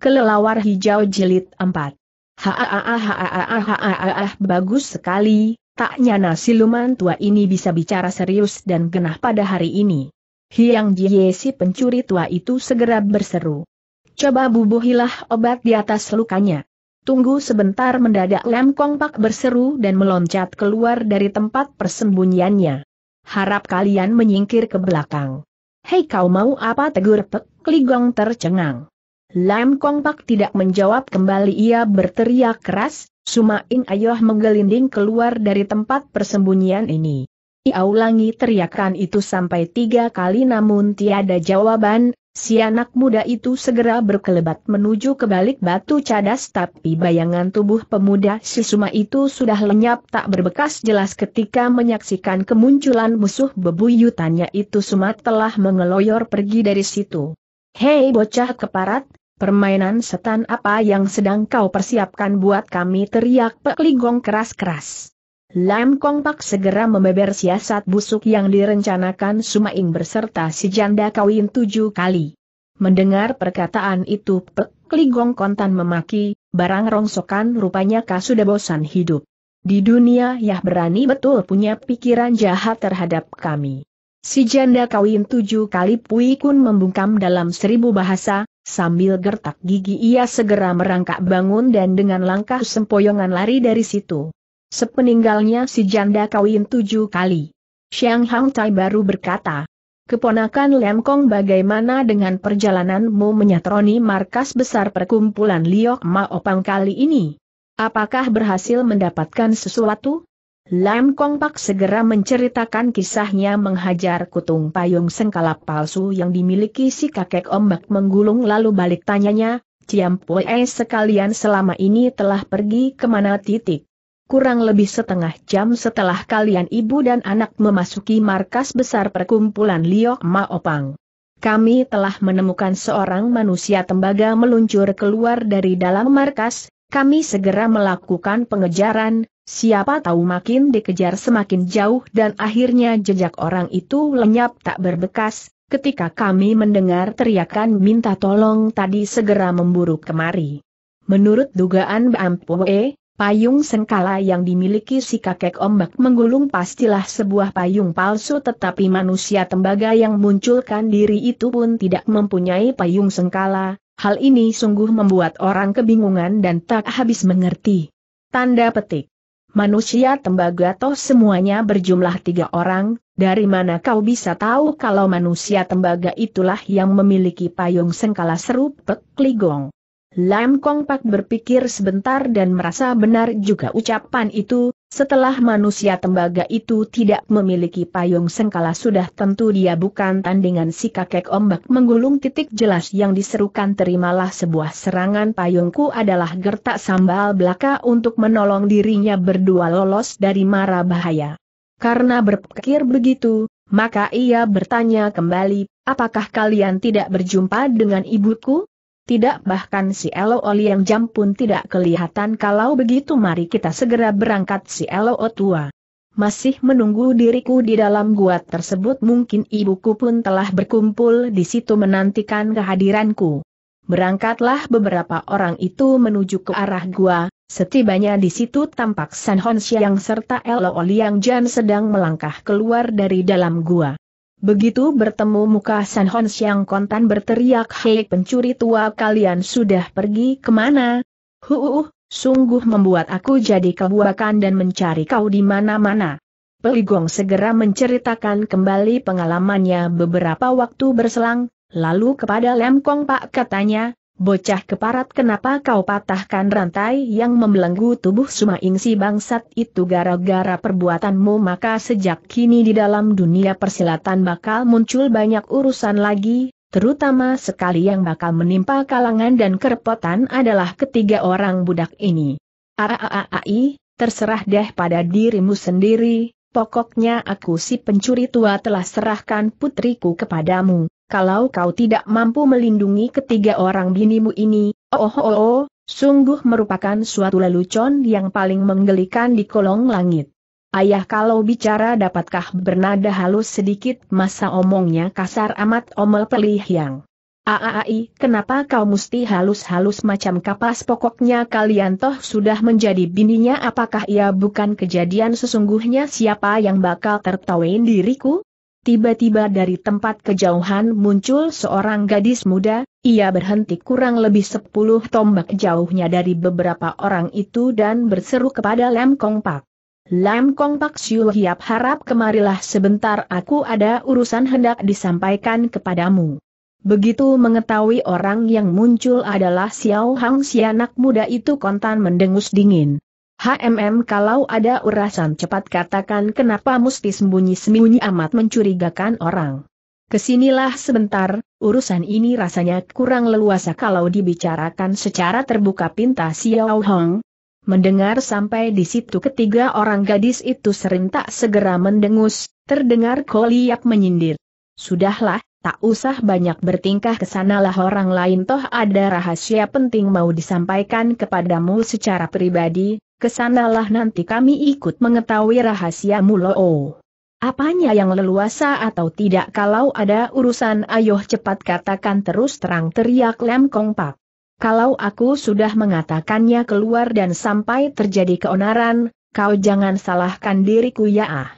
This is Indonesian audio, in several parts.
Kelelawar Hijau Jilid 4. Haaaaaaaaaaaaah bagus sekali, tak nyana siluman tua ini bisa bicara serius dan genah pada hari ini. Hiang Jie si pencuri tua itu segera berseru. Coba bubuhilah obat di atas lukanya. Tunggu sebentar mendadak Lam Kong Pak berseru dan meloncat keluar dari tempat persembunyiannya. Harap kalian menyingkir ke belakang. Hei kau mau apa tegur Pek Ligong tercengang. Lam Kong Pak tidak menjawab kembali ia berteriak keras, Suma Ing Ayoh menggelinding keluar dari tempat persembunyian ini. Ia ulangi teriakan itu sampai tiga kali namun tiada jawaban, si anak muda itu segera berkelebat menuju ke balik batu cadas tapi bayangan tubuh pemuda si Suma itu sudah lenyap tak berbekas jelas ketika menyaksikan kemunculan musuh bebuyutannya itu Suma telah mengeloyor pergi dari situ. Hei bocah keparat, Permainan setan apa yang sedang kau persiapkan buat kami teriak Pek Ligong keras-keras. Lam Kong Pak segera membeber siasat busuk yang direncanakan Sumaing berserta si janda kawin tujuh kali. Mendengar perkataan itu Pek Ligong kontan memaki, barang rongsokan rupanya kau sudah bosan hidup. Di dunia Yah berani betul punya pikiran jahat terhadap kami. Si janda kawin tujuh kali Pui Kun membungkam dalam seribu bahasa, Sambil gertak gigi ia segera merangkak bangun dan dengan langkah sempoyongan lari dari situ. Sepeninggalnya si janda kawin tujuh kali. Xiang Hang Tai baru berkata, Keponakan Lian Kong bagaimana dengan perjalananmu menyatroni markas besar perkumpulan Liok Maopang Opang kali ini? Apakah berhasil mendapatkan sesuatu? Lam Kong Pak segera menceritakan kisahnya menghajar kutung payung sengkala palsu yang dimiliki si kakek ombak menggulung lalu balik tanyanya, Ciam Poe sekalian selama ini telah pergi kemana titik. Kurang lebih setengah jam setelah kalian ibu dan anak memasuki markas besar perkumpulan Liok Maopang. Kami telah menemukan seorang manusia tembaga meluncur keluar dari dalam markas, kami segera melakukan pengejaran, Siapa tahu makin dikejar semakin jauh dan akhirnya jejak orang itu lenyap tak berbekas, ketika kami mendengar teriakan minta tolong tadi segera memburu kemari. Menurut dugaan Bampoe, payung sengkala yang dimiliki si kakek ombak menggulung pastilah sebuah payung palsu tetapi manusia tembaga yang munculkan diri itu pun tidak mempunyai payung sengkala, hal ini sungguh membuat orang kebingungan dan tak habis mengerti. Tanda petik manusia tembaga toh semuanya berjumlah tiga orang, dari mana kau bisa tahu kalau manusia tembaga itulah yang memiliki payung sengkala seru Pek Ligong? Lam Kong Pak berpikir sebentar dan merasa benar juga ucapan itu, setelah manusia tembaga itu tidak memiliki payung sengkala sudah tentu dia bukan tandingan si kakek ombak menggulung titik jelas yang diserukan terimalah sebuah serangan payungku adalah gertak sambal belaka untuk menolong dirinya berdua lolos dari mara bahaya. Karena berpikir begitu, maka ia bertanya kembali, apakah kalian tidak berjumpa dengan ibuku? tidak bahkan si Elo Oliang Jam pun tidak kelihatan kalau begitu mari kita segera berangkat si Elo tua. Masih menunggu diriku di dalam gua tersebut mungkin ibuku pun telah berkumpul di situ menantikan kehadiranku. Berangkatlah beberapa orang itu menuju ke arah gua, setibanya di situ tampak San Hon Xiang serta Elo Oliang Jan sedang melangkah keluar dari dalam gua. Begitu bertemu muka San Hon Siang kontan berteriak hei pencuri tua kalian sudah pergi kemana? Huuuh, sungguh membuat aku jadi kebuakan dan mencari kau di mana-mana. Peligong segera menceritakan kembali pengalamannya beberapa waktu berselang, lalu kepada Lemkong Pak katanya, Bocah keparat kenapa kau patahkan rantai yang membelenggu tubuh semua si bangsat itu gara-gara perbuatanmu maka sejak kini di dalam dunia persilatan bakal muncul banyak urusan lagi, terutama sekali yang bakal menimpa kalangan dan kerepotan adalah ketiga orang budak ini. Aaai, terserah deh pada dirimu sendiri, pokoknya aku si pencuri tua telah serahkan putriku kepadamu kalau kau tidak mampu melindungi ketiga orang binimu ini, oh oh oh, sungguh merupakan suatu lelucon yang paling menggelikan di kolong langit. Ayah kalau bicara dapatkah bernada halus sedikit masa omongnya kasar amat omel pelih yang. Aai, kenapa kau mesti halus-halus macam kapas pokoknya kalian toh sudah menjadi bininya apakah ia bukan kejadian sesungguhnya siapa yang bakal tertawain diriku? Tiba-tiba dari tempat kejauhan muncul seorang gadis muda, ia berhenti kurang lebih sepuluh tombak jauhnya dari beberapa orang itu dan berseru kepada Lam Kong Pak. Lam Kong Pak Siu Hiap harap kemarilah sebentar aku ada urusan hendak disampaikan kepadamu. Begitu mengetahui orang yang muncul adalah Xiao Hang si anak muda itu kontan mendengus dingin. HMM kalau ada urasan cepat katakan kenapa mesti sembunyi-sembunyi amat mencurigakan orang. Kesinilah sebentar, urusan ini rasanya kurang leluasa kalau dibicarakan secara terbuka pinta Xiao Hong. Mendengar sampai di situ ketiga orang gadis itu serentak segera mendengus, terdengar Koliap menyindir. Sudahlah, tak usah banyak bertingkah kesanalah orang lain toh ada rahasia penting mau disampaikan kepadamu secara pribadi, kesanalah nanti kami ikut mengetahui rahasiamu loo. Apanya yang leluasa atau tidak kalau ada urusan ayoh cepat katakan terus terang teriak Lem Kong Pak. Kalau aku sudah mengatakannya keluar dan sampai terjadi keonaran, kau jangan salahkan diriku ya ah.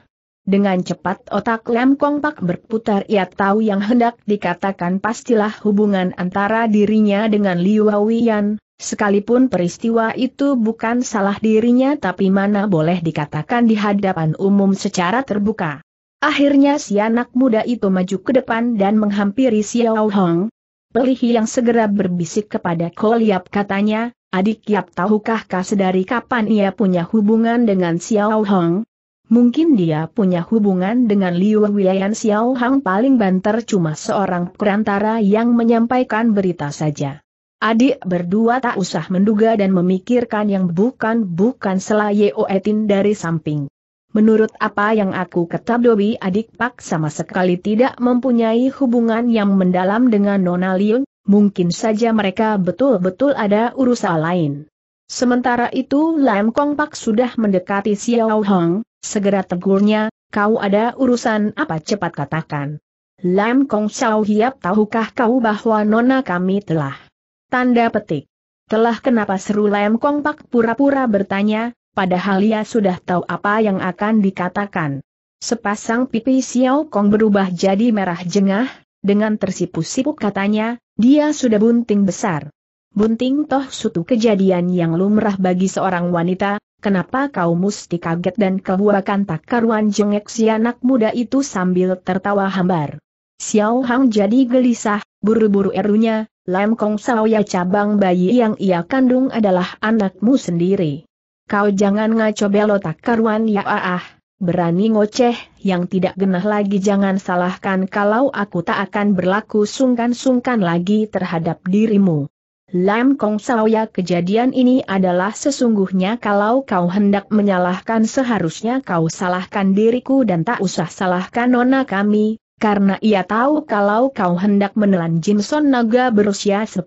Dengan cepat otak Lem Kong Pak berputar ia tahu yang hendak dikatakan pastilah hubungan antara dirinya dengan Liu Wian, Sekalipun peristiwa itu bukan salah dirinya tapi mana boleh dikatakan di hadapan umum secara terbuka. Akhirnya si anak muda itu maju ke depan dan menghampiri Xiao Hong. Pelihi yang segera berbisik kepada Yap katanya, adik Yap tahukah kah sedari kapan ia punya hubungan dengan Xiao Hong? Mungkin dia punya hubungan dengan Liu Wiyan Xiao Hong paling banter cuma seorang perantara yang menyampaikan berita saja. Adik berdua tak usah menduga dan memikirkan yang bukan-bukan selaye Oetin dari samping. Menurut apa yang aku ketahui adik Pak sama sekali tidak mempunyai hubungan yang mendalam dengan Nona Liun, mungkin saja mereka betul-betul ada urusan lain. Sementara itu Lam Kong Pak sudah mendekati Xiao Hong, segera tegurnya, kau ada urusan apa cepat katakan. Lam Kong Xiao Hiap tahukah kau bahwa Nona kami telah Tanda petik. Telah kenapa seru Lem Kong Pak pura-pura bertanya, padahal ia sudah tahu apa yang akan dikatakan. Sepasang pipi Xiao Kong berubah jadi merah jengah, dengan tersipu-sipu katanya, dia sudah bunting besar. Bunting toh suatu kejadian yang lumrah bagi seorang wanita, kenapa kau mesti kaget dan kebuakan tak karuan jengek si anak muda itu sambil tertawa hambar. Xiao Hang jadi gelisah, buru-buru erunya, Lam Kong Sao cabang bayi yang ia kandung adalah anakmu sendiri. Kau jangan ngaco belotak karuan ya ah, ah, berani ngoceh, yang tidak genah lagi jangan salahkan kalau aku tak akan berlaku sungkan-sungkan lagi terhadap dirimu. Lam Kong Saoya kejadian ini adalah sesungguhnya kalau kau hendak menyalahkan seharusnya kau salahkan diriku dan tak usah salahkan nona kami, karena ia tahu kalau kau hendak menelan Jinson naga berusia 10.000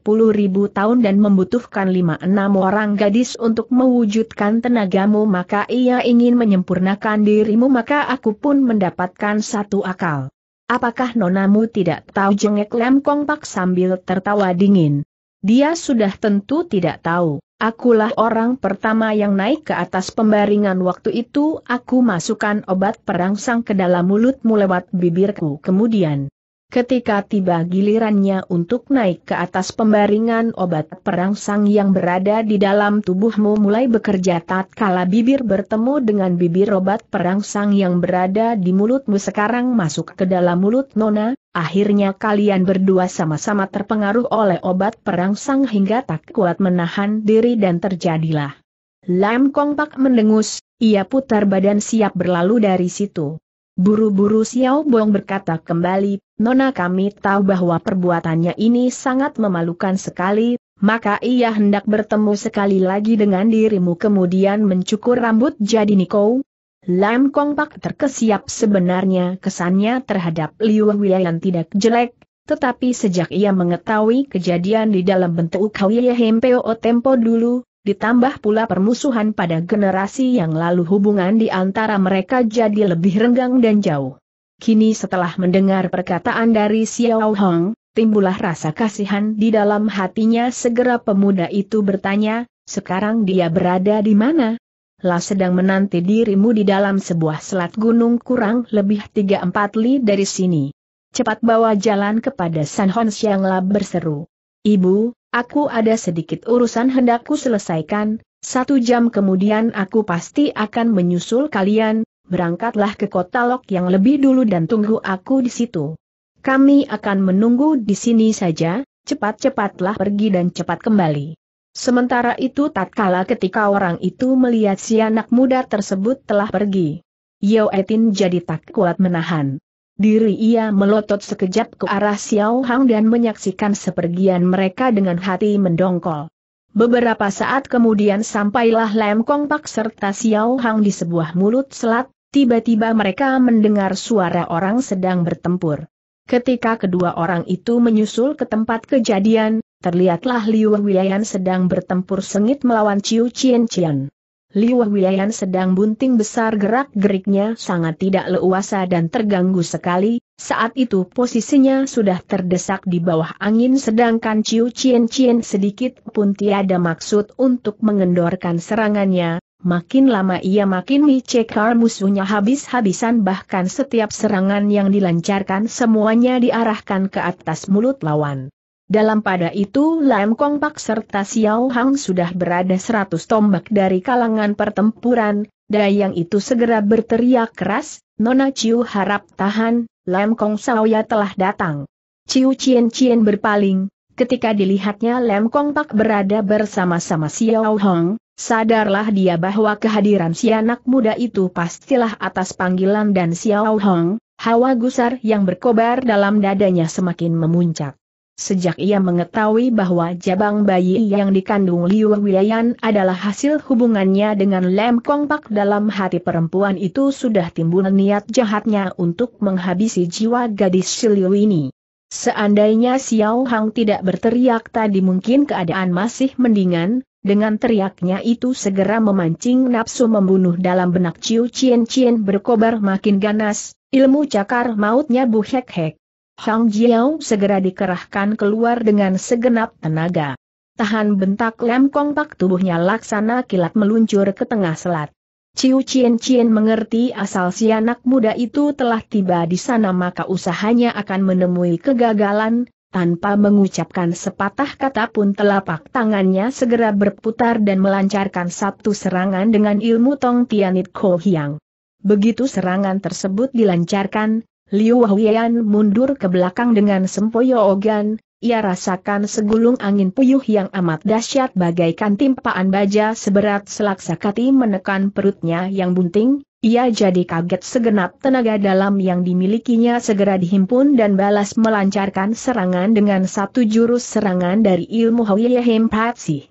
tahun dan membutuhkan 5-6 orang gadis untuk mewujudkan tenagamu maka ia ingin menyempurnakan dirimu maka aku pun mendapatkan satu akal. Apakah nonamu tidak tahu jengek Lem kongpak sambil tertawa dingin? Dia sudah tentu tidak tahu. Akulah orang pertama yang naik ke atas pembaringan waktu itu aku masukkan obat perangsang ke dalam mulutmu lewat bibirku kemudian. Ketika tiba gilirannya untuk naik ke atas pembaringan obat perangsang yang berada di dalam tubuhmu mulai bekerja tatkala bibir bertemu dengan bibir obat perangsang yang berada di mulutmu sekarang masuk ke dalam mulut Nona, akhirnya kalian berdua sama-sama terpengaruh oleh obat perangsang hingga tak kuat menahan diri dan terjadilah. Lam Kong Pak mendengus, ia putar badan siap berlalu dari situ. Buru-buru Xiao Bong berkata kembali, Nona kami tahu bahwa perbuatannya ini sangat memalukan sekali, maka ia hendak bertemu sekali lagi dengan dirimu kemudian mencukur rambut jadi Niko. Lam Kong Pak terkesiap sebenarnya kesannya terhadap Liu Wiyan tidak jelek, tetapi sejak ia mengetahui kejadian di dalam bentuk Kawiye Hempeo Tempo dulu, ditambah pula permusuhan pada generasi yang lalu hubungan di antara mereka jadi lebih renggang dan jauh. Kini setelah mendengar perkataan dari Xiao Hong, timbullah rasa kasihan di dalam hatinya segera pemuda itu bertanya, sekarang dia berada di mana? Lah sedang menanti dirimu di dalam sebuah selat gunung kurang lebih tiga empat li dari sini. Cepat bawa jalan kepada San Hon Siang La berseru. Ibu, aku ada sedikit urusan hendakku selesaikan, satu jam kemudian aku pasti akan menyusul kalian, berangkatlah ke kota Lok yang lebih dulu dan tunggu aku di situ. Kami akan menunggu di sini saja, cepat-cepatlah pergi dan cepat kembali. Sementara itu tatkala ketika orang itu melihat si anak muda tersebut telah pergi. Yeo Etin jadi tak kuat menahan. Diri ia melotot sekejap ke arah Xiao Hang dan menyaksikan sepergian mereka dengan hati mendongkol. Beberapa saat kemudian sampailah Lem Kong Pak serta Xiao Hang di sebuah mulut selat, tiba-tiba mereka mendengar suara orang sedang bertempur. Ketika kedua orang itu menyusul ke tempat kejadian, terlihatlah Liu Wiayan sedang bertempur sengit melawan Ciu Chien Chien. Liu Wiayan sedang bunting besar gerak-geriknya sangat tidak leluasa dan terganggu sekali, saat itu posisinya sudah terdesak di bawah angin sedangkan Ciu Cien Cien sedikit pun tiada maksud untuk mengendorkan serangannya, makin lama ia makin mencekar musuhnya habis-habisan bahkan setiap serangan yang dilancarkan semuanya diarahkan ke atas mulut lawan. Dalam pada itu Lam Kong Pak serta Xiao Hang sudah berada seratus tombak dari kalangan pertempuran, Dayang itu segera berteriak keras, Nona Ciu harap tahan, Lem Kong Saoya telah datang. Ciu Cien Cien berpaling, ketika dilihatnya Lem Kong Pak berada bersama-sama Xiao Hong, sadarlah dia bahwa kehadiran si anak muda itu pastilah atas panggilan dan Xiao Hong, hawa gusar yang berkobar dalam dadanya semakin memuncak. Sejak ia mengetahui bahwa jabang bayi yang dikandung Liu Wiyan adalah hasil hubungannya dengan Lem Kong Pak dalam hati perempuan itu sudah timbul niat jahatnya untuk menghabisi jiwa gadis Liu ini. Seandainya Xiao Hang tidak berteriak tadi mungkin keadaan masih mendingan, dengan teriaknya itu segera memancing nafsu membunuh dalam benak Ciu Cien Cien berkobar makin ganas, ilmu cakar mautnya buhek-hek. Hang Jiao segera dikerahkan keluar dengan segenap tenaga. Tahan bentak lem kompak tubuhnya laksana kilat meluncur ke tengah selat. Ciu Cien Cien mengerti asal si anak muda itu telah tiba di sana maka usahanya akan menemui kegagalan, tanpa mengucapkan sepatah kata pun telapak tangannya segera berputar dan melancarkan satu serangan dengan ilmu Tong Tianit Ko Hiang. Begitu serangan tersebut dilancarkan, Liu Huian mundur ke belakang dengan sempoyo ogan, ia rasakan segulung angin puyuh yang amat dahsyat bagaikan timpaan baja seberat selaksa kati menekan perutnya yang bunting, ia jadi kaget segenap tenaga dalam yang dimilikinya segera dihimpun dan balas melancarkan serangan dengan satu jurus serangan dari ilmu Hawiyahim Patsi.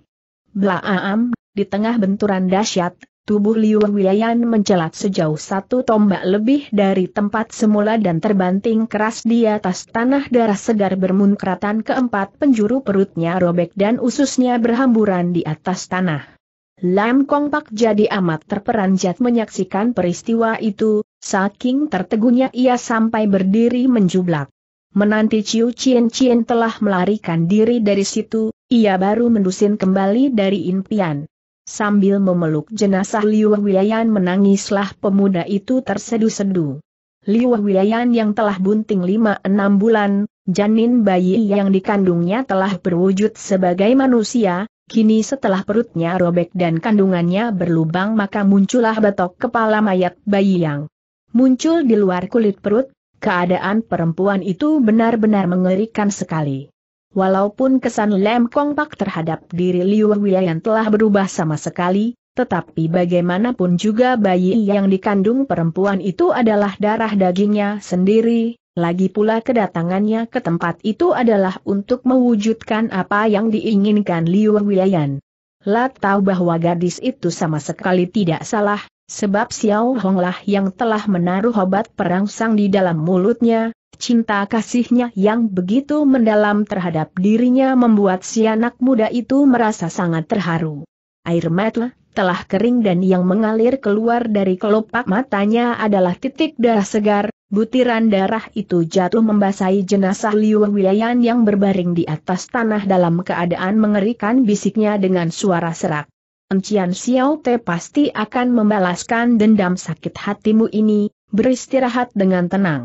Blaam, di tengah benturan dahsyat, Tubuh Liu Wiyan mencelat sejauh satu tombak lebih dari tempat semula dan terbanting keras di atas tanah darah segar bermunkratan keempat penjuru perutnya robek dan ususnya berhamburan di atas tanah. Lam Kong Pak jadi amat terperanjat menyaksikan peristiwa itu, saking tertegunya ia sampai berdiri menjublak. Menanti Ciu Cien Cien telah melarikan diri dari situ, ia baru mendusin kembali dari impian. Sambil memeluk jenazah Liu Wiyan menangislah pemuda itu tersedu-sedu. Liu Wiyan yang telah bunting lima 6 bulan, janin bayi yang dikandungnya telah berwujud sebagai manusia, kini setelah perutnya robek dan kandungannya berlubang maka muncullah batok kepala mayat bayi yang muncul di luar kulit perut, keadaan perempuan itu benar-benar mengerikan sekali. Walaupun kesan Lem Kong Pak terhadap diri Liu Wiayan telah berubah sama sekali, tetapi bagaimanapun juga bayi yang dikandung perempuan itu adalah darah dagingnya sendiri, lagi pula kedatangannya ke tempat itu adalah untuk mewujudkan apa yang diinginkan Liu Wiayan. Lat tahu bahwa gadis itu sama sekali tidak salah, sebab Xiao Honglah yang telah menaruh obat perangsang di dalam mulutnya, Cinta kasihnya yang begitu mendalam terhadap dirinya membuat si anak muda itu merasa sangat terharu. Air mata telah kering dan yang mengalir keluar dari kelopak matanya adalah titik darah segar, butiran darah itu jatuh membasahi jenazah Liu Wilayan yang berbaring di atas tanah dalam keadaan mengerikan bisiknya dengan suara serak. Encian Xiao Te pasti akan membalaskan dendam sakit hatimu ini, beristirahat dengan tenang.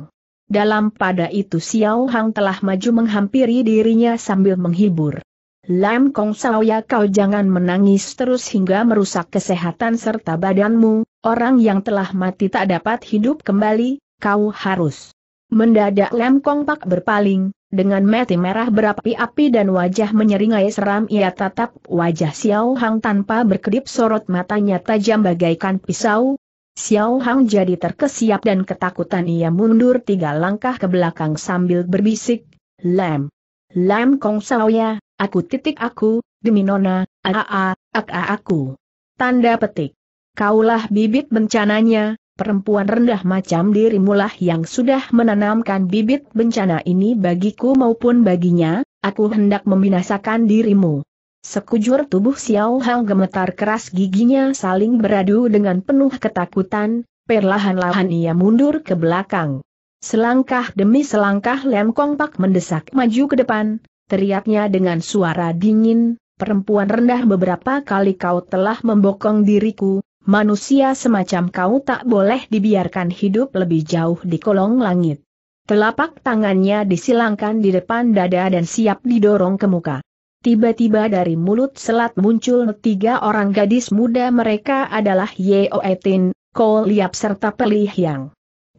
Dalam pada itu Xiao Hang telah maju menghampiri dirinya sambil menghibur. Lam Kong Saoya kau jangan menangis terus hingga merusak kesehatan serta badanmu, orang yang telah mati tak dapat hidup kembali, kau harus. Mendadak Lam Kong Pak berpaling, dengan mati merah berapi-api dan wajah menyeringai seram ia tatap wajah Xiao Hang tanpa berkedip sorot matanya tajam bagaikan pisau, Xiao Hang jadi terkesiap dan ketakutan ia mundur tiga langkah ke belakang sambil berbisik, Lam. Lam Kong Sao ya, aku titik aku, demi nona, aa, aa aku. Tanda petik. Kaulah bibit bencananya, perempuan rendah macam dirimulah yang sudah menanamkan bibit bencana ini bagiku maupun baginya, aku hendak membinasakan dirimu. Sekujur tubuh Xiao Hao gemetar keras giginya saling beradu dengan penuh ketakutan, perlahan-lahan ia mundur ke belakang. Selangkah demi selangkah Lem Kong Pak mendesak maju ke depan, teriaknya dengan suara dingin, perempuan rendah beberapa kali kau telah membokong diriku, manusia semacam kau tak boleh dibiarkan hidup lebih jauh di kolong langit. Telapak tangannya disilangkan di depan dada dan siap didorong ke muka. Tiba-tiba dari mulut selat muncul tiga orang gadis muda mereka adalah Yeoetin, Kol Liap serta Peli Hyang.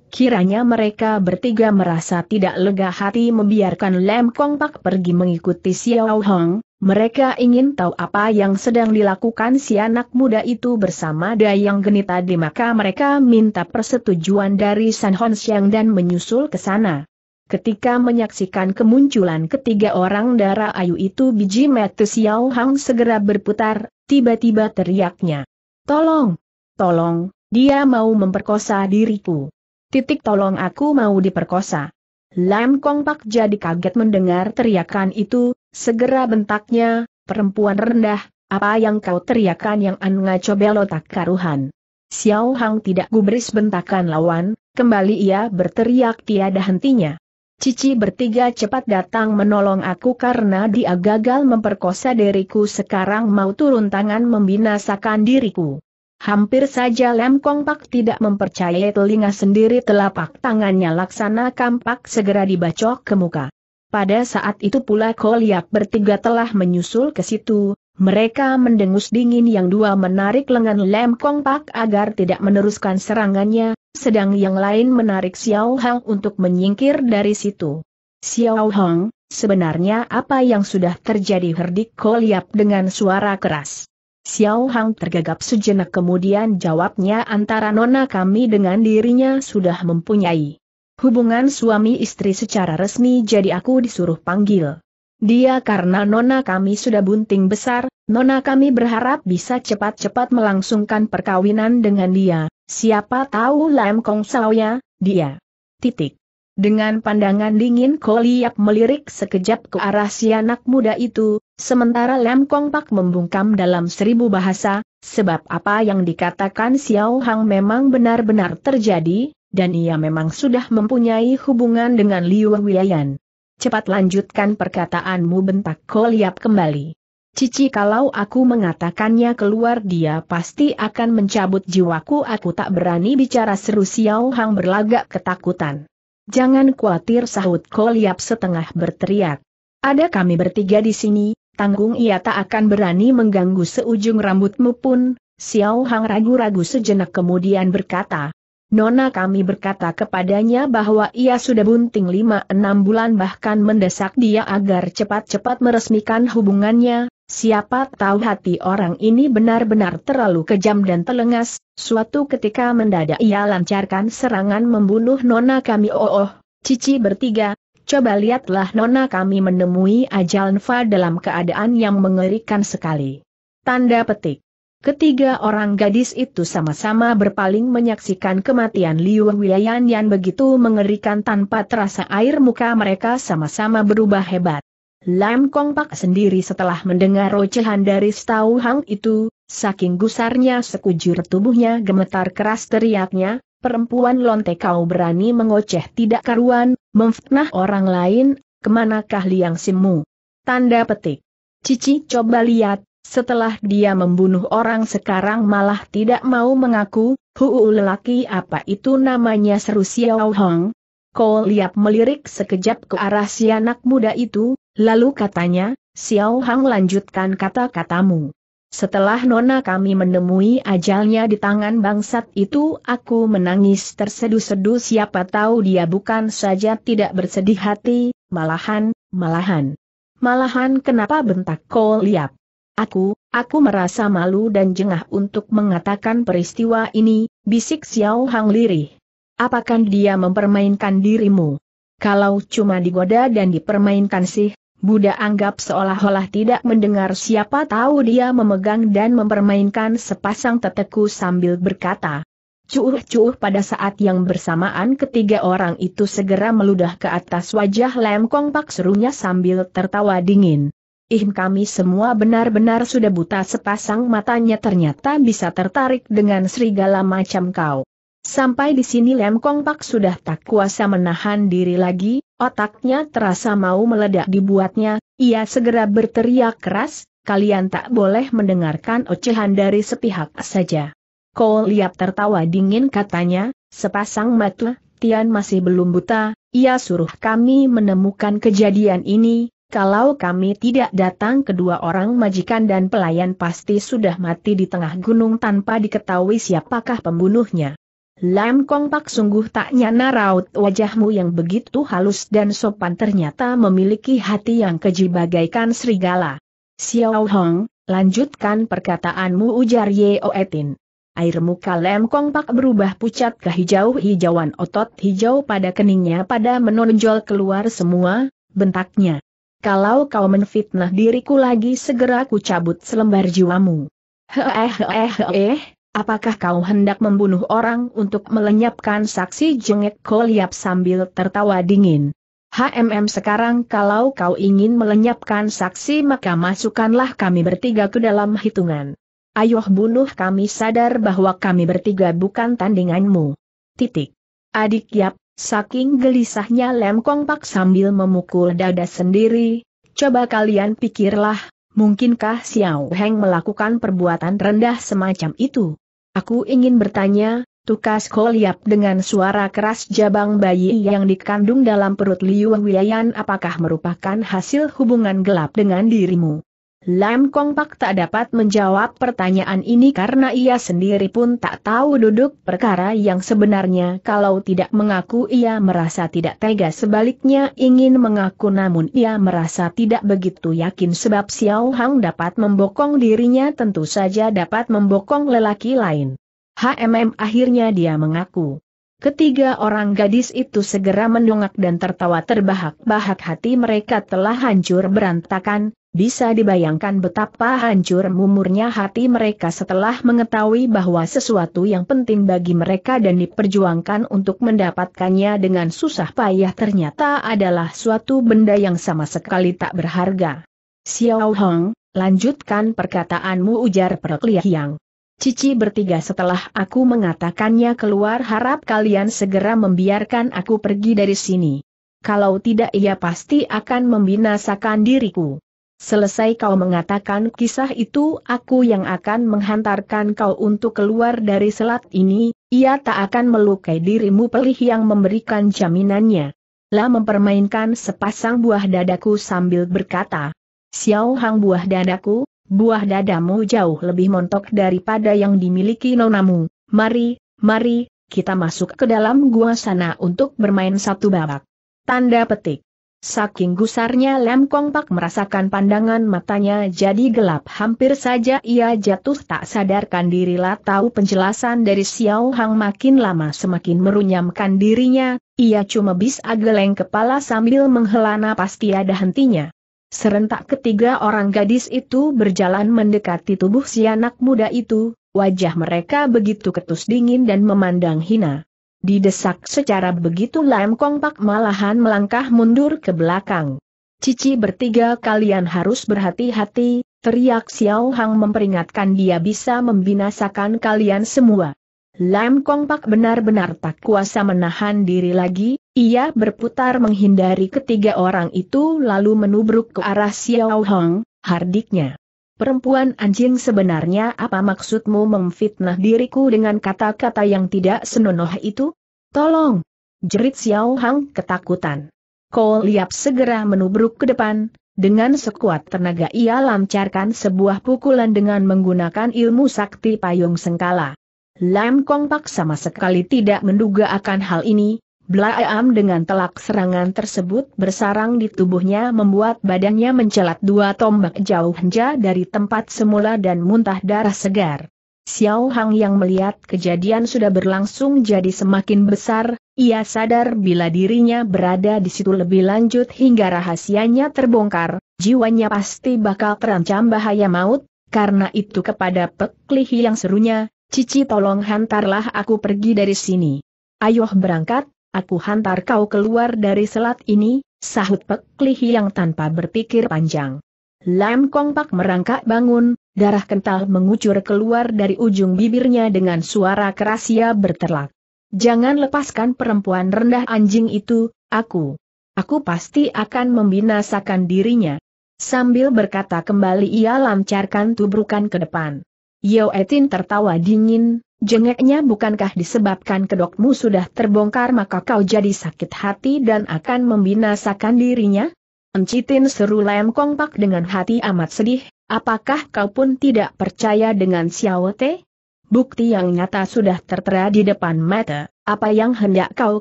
Kiranya mereka bertiga merasa tidak lega hati membiarkan Lem Kong Pak pergi mengikuti Xiao Hong, mereka ingin tahu apa yang sedang dilakukan si anak muda itu bersama Dayang Genita, di maka mereka minta persetujuan dari San Hon Xiang dan menyusul ke sana. Ketika menyaksikan kemunculan ketiga orang darah ayu itu biji mata Xiao Hang segera berputar, tiba-tiba teriaknya. Tolong! Tolong, dia mau memperkosa diriku. Titik tolong aku mau diperkosa. Lam Kong Pak jadi kaget mendengar teriakan itu, segera bentaknya, perempuan rendah, apa yang kau teriakan yang an ngaco belotak karuhan. Xiao Hang tidak gubris bentakan lawan, kembali ia berteriak tiada hentinya. Cici bertiga cepat datang menolong aku karena dia gagal memperkosa diriku sekarang mau turun tangan membinasakan diriku. Hampir saja Lem Kong Pak tidak mempercayai telinga sendiri telapak tangannya laksana kampak segera dibacok ke muka. Pada saat itu pula Koliak bertiga telah menyusul ke situ, mereka mendengus dingin yang dua menarik lengan Lem Kong Pak agar tidak meneruskan serangannya, sedang yang lain menarik Xiao Hang untuk menyingkir dari situ. Xiao Hang, sebenarnya apa yang sudah terjadi herdik koliap dengan suara keras. Xiao Hang tergagap sejenak kemudian jawabnya antara nona kami dengan dirinya sudah mempunyai hubungan suami istri secara resmi jadi aku disuruh panggil. Dia karena nona kami sudah bunting besar, nona kami berharap bisa cepat-cepat melangsungkan perkawinan dengan dia, siapa tahu Lam Kong Saoya, dia. Titik. Dengan pandangan dingin Koliap melirik sekejap ke arah si anak muda itu, sementara Lam Kong Pak membungkam dalam seribu bahasa, sebab apa yang dikatakan Xiao Hang memang benar-benar terjadi, dan ia memang sudah mempunyai hubungan dengan Liu Weiyan cepat lanjutkan perkataanmu bentak Koliap kembali. Cici kalau aku mengatakannya keluar dia pasti akan mencabut jiwaku aku tak berani bicara seru Xiao Hang berlagak ketakutan. Jangan khawatir sahut Koliap setengah berteriak. Ada kami bertiga di sini, tanggung ia tak akan berani mengganggu seujung rambutmu pun, Xiao Hang ragu-ragu sejenak kemudian berkata, Nona kami berkata kepadanya bahwa ia sudah bunting lima enam bulan bahkan mendesak dia agar cepat-cepat meresmikan hubungannya, siapa tahu hati orang ini benar-benar terlalu kejam dan telengas, suatu ketika mendadak ia lancarkan serangan membunuh Nona kami oh oh, oh. Cici bertiga, coba lihatlah Nona kami menemui Ajalnva dalam keadaan yang mengerikan sekali. Tanda petik. Ketiga orang gadis itu sama-sama berpaling menyaksikan kematian Liu Wilayan yang begitu mengerikan tanpa terasa air muka mereka sama-sama berubah hebat. Lam Kong Pak sendiri setelah mendengar ocehan dari Stau Hang itu, saking gusarnya sekujur tubuhnya gemetar keras teriaknya, perempuan lonte kau berani mengoceh tidak karuan, memfitnah orang lain, kemanakah liang simu? Tanda petik. Cici coba lihat, setelah dia membunuh orang sekarang malah tidak mau mengaku, huu lelaki apa itu namanya seru Xiao Hong. Ko liap melirik sekejap ke arah si anak muda itu, lalu katanya, Xiao Hong lanjutkan kata-katamu. Setelah nona kami menemui ajalnya di tangan bangsat itu aku menangis terseduh-seduh siapa tahu dia bukan saja tidak bersedih hati, malahan, malahan. Malahan kenapa bentak Ko liap? Aku, aku merasa malu dan jengah untuk mengatakan peristiwa ini, bisik Xiao Hang lirih. Apakah dia mempermainkan dirimu? Kalau cuma digoda dan dipermainkan sih, Buddha anggap seolah-olah tidak mendengar siapa tahu dia memegang dan mempermainkan sepasang teteku sambil berkata. Cuuh-cuuh pada saat yang bersamaan ketiga orang itu segera meludah ke atas wajah Lem Kong Pak serunya sambil tertawa dingin. Ih kami semua benar-benar sudah buta sepasang matanya ternyata bisa tertarik dengan serigala macam kau. Sampai di sini Lem Kong Pak sudah tak kuasa menahan diri lagi, otaknya terasa mau meledak dibuatnya, ia segera berteriak keras, kalian tak boleh mendengarkan ocehan dari sepihak saja. Kau lihat tertawa dingin katanya, sepasang mata, Tian masih belum buta, ia suruh kami menemukan kejadian ini, kalau kami tidak datang kedua orang majikan dan pelayan pasti sudah mati di tengah gunung tanpa diketahui siapakah pembunuhnya. Lam Kong Pak sungguh tak nyana raut wajahmu yang begitu halus dan sopan ternyata memiliki hati yang keji bagaikan serigala. Xiao Hong, lanjutkan perkataanmu ujar Yeo Etin. Air muka Lam Kong Pak berubah pucat ke hijau-hijauan otot hijau pada keningnya pada menonjol keluar semua, bentaknya kalau kau menfitnah diriku lagi segera ku cabut selembar jiwamu. Hehehe, eh eh, eh. apakah kau hendak membunuh orang untuk melenyapkan saksi jengek koliap sambil tertawa dingin? HMM sekarang kalau kau ingin melenyapkan saksi maka masukkanlah kami bertiga ke dalam hitungan. Ayoh bunuh kami sadar bahwa kami bertiga bukan tandinganmu. Titik. Adik Yap, Saking gelisahnya Lem Kong Pak sambil memukul dada sendiri, coba kalian pikirlah, mungkinkah Xiao Heng melakukan perbuatan rendah semacam itu? Aku ingin bertanya, tukas Koliap dengan suara keras jabang bayi yang dikandung dalam perut Liu Wiyan apakah merupakan hasil hubungan gelap dengan dirimu? Lam Kong Pak tak dapat menjawab pertanyaan ini karena ia sendiri pun tak tahu duduk perkara yang sebenarnya kalau tidak mengaku ia merasa tidak tega sebaliknya ingin mengaku namun ia merasa tidak begitu yakin sebab Xiao Hang dapat membokong dirinya tentu saja dapat membokong lelaki lain. HMM akhirnya dia mengaku. Ketiga orang gadis itu segera mendongak dan tertawa terbahak-bahak hati mereka telah hancur berantakan, bisa dibayangkan betapa hancur mumurnya hati mereka setelah mengetahui bahwa sesuatu yang penting bagi mereka dan diperjuangkan untuk mendapatkannya dengan susah payah ternyata adalah suatu benda yang sama sekali tak berharga. Xiao Hong, lanjutkan perkataanmu ujar Perkliah Yang. Cici bertiga setelah aku mengatakannya keluar harap kalian segera membiarkan aku pergi dari sini. Kalau tidak ia pasti akan membinasakan diriku. Selesai kau mengatakan kisah itu aku yang akan menghantarkan kau untuk keluar dari selat ini, ia tak akan melukai dirimu pelih yang memberikan jaminannya. Lah mempermainkan sepasang buah dadaku sambil berkata, Xiao Hang buah dadaku, buah dadamu jauh lebih montok daripada yang dimiliki nonamu. Mari, mari, kita masuk ke dalam gua sana untuk bermain satu babak. Tanda petik. Saking gusarnya Lem Kong Pak merasakan pandangan matanya jadi gelap hampir saja ia jatuh tak sadarkan dirilah tahu penjelasan dari Xiao Hang makin lama semakin merunyamkan dirinya, ia cuma bis ageleng kepala sambil menghela napas tiada hentinya. Serentak ketiga orang gadis itu berjalan mendekati tubuh si anak muda itu, wajah mereka begitu ketus dingin dan memandang hina. Didesak secara begitu Lam Kong Pak malahan melangkah mundur ke belakang. Cici bertiga kalian harus berhati-hati, teriak Xiao Hang memperingatkan dia bisa membinasakan kalian semua. Lam Kong Pak benar-benar tak kuasa menahan diri lagi, ia berputar menghindari ketiga orang itu lalu menubruk ke arah Xiao Hong, hardiknya. Perempuan anjing sebenarnya apa maksudmu memfitnah diriku dengan kata-kata yang tidak senonoh itu? Tolong! Jerit Xiao Hong, ketakutan. Ko Liap segera menubruk ke depan, dengan sekuat tenaga ia lancarkan sebuah pukulan dengan menggunakan ilmu sakti payung sengkala. Lam Kong Pak sama sekali tidak menduga akan hal ini, Blaam dengan telak serangan tersebut bersarang di tubuhnya membuat badannya mencelat dua tombak jauh henja dari tempat semula dan muntah darah segar. Xiao Hang yang melihat kejadian sudah berlangsung jadi semakin besar, ia sadar bila dirinya berada di situ lebih lanjut hingga rahasianya terbongkar, jiwanya pasti bakal terancam bahaya maut, karena itu kepada Peklihi yang serunya, Cici tolong hantarlah aku pergi dari sini. Ayo berangkat, aku hantar kau keluar dari selat ini, sahut Pek Li Hiang tanpa berpikir panjang. Lam Kong Pak merangkak bangun, darah kental mengucur keluar dari ujung bibirnya dengan suara keras ia berterlak. Jangan lepaskan perempuan rendah anjing itu, aku. Aku pasti akan membinasakan dirinya. Sambil berkata kembali ia lancarkan tubrukan ke depan. Yao Etin tertawa dingin, Jengeknya bukankah disebabkan kedokmu sudah terbongkar maka kau jadi sakit hati dan akan membinasakan dirinya? Encitin seru Lem Kong dengan hati amat sedih, apakah kau pun tidak percaya dengan Xiao Te? Bukti yang nyata sudah tertera di depan mata, apa yang hendak kau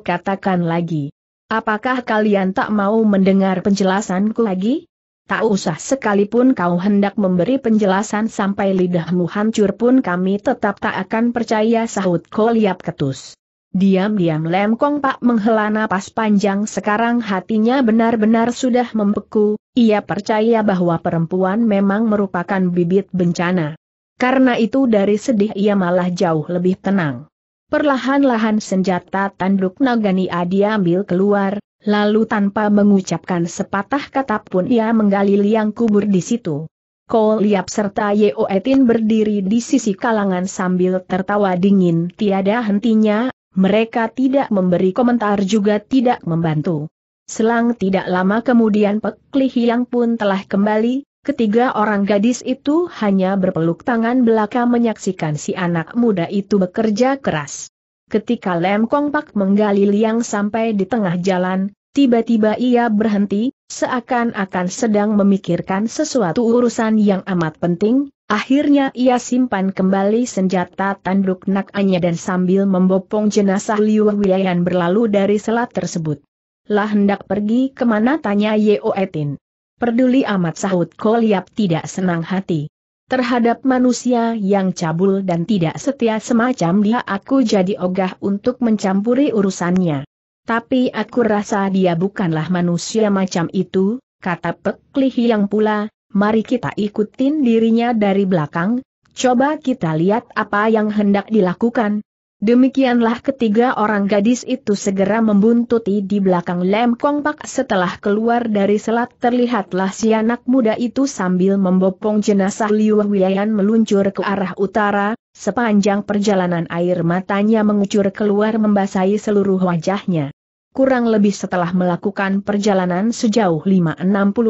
katakan lagi? Apakah kalian tak mau mendengar penjelasanku lagi? tak usah sekalipun kau hendak memberi penjelasan sampai lidahmu hancur pun kami tetap tak akan percaya sahut Koliap ketus. Diam-diam Lem Kong Pak menghela napas panjang sekarang hatinya benar-benar sudah membeku, ia percaya bahwa perempuan memang merupakan bibit bencana. Karena itu dari sedih ia malah jauh lebih tenang. Perlahan-lahan senjata tanduk Nagani Adi ambil keluar, Lalu tanpa mengucapkan sepatah kata pun ia menggali liang kubur di situ. Kol Liap serta Etin berdiri di sisi kalangan sambil tertawa dingin tiada hentinya, mereka tidak memberi komentar juga tidak membantu. Selang tidak lama kemudian Pek Li Hiang pun telah kembali, Ketiga orang gadis itu hanya berpeluk tangan belaka menyaksikan si anak muda itu bekerja keras. Ketika Lem Kong Pak menggali liang sampai di tengah jalan, tiba-tiba ia berhenti, seakan-akan sedang memikirkan sesuatu urusan yang amat penting, akhirnya ia simpan kembali senjata tanduk nakanya dan sambil membopong jenazah Liu Wiyan berlalu dari selat tersebut. Lah hendak pergi kemana tanya Yeo Etin. Perduli amat sahut Koliap tidak senang hati. Terhadap manusia yang cabul dan tidak setia semacam dia aku jadi ogah untuk mencampuri urusannya. Tapi aku rasa dia bukanlah manusia macam itu, kata Pek yang pula, mari kita ikutin dirinya dari belakang, coba kita lihat apa yang hendak dilakukan, Demikianlah ketiga orang gadis itu segera membuntuti di belakang Lem kongpak setelah keluar dari selat terlihatlah si anak muda itu sambil membopong jenazah Liu Wiyan meluncur ke arah utara, sepanjang perjalanan air matanya mengucur keluar membasahi seluruh wajahnya. Kurang lebih setelah melakukan perjalanan sejauh 560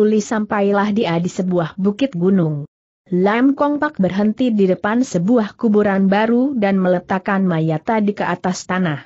li sampailah dia di sebuah bukit gunung. Lam Kongpak berhenti di depan sebuah kuburan baru dan meletakkan mayat tadi ke atas tanah.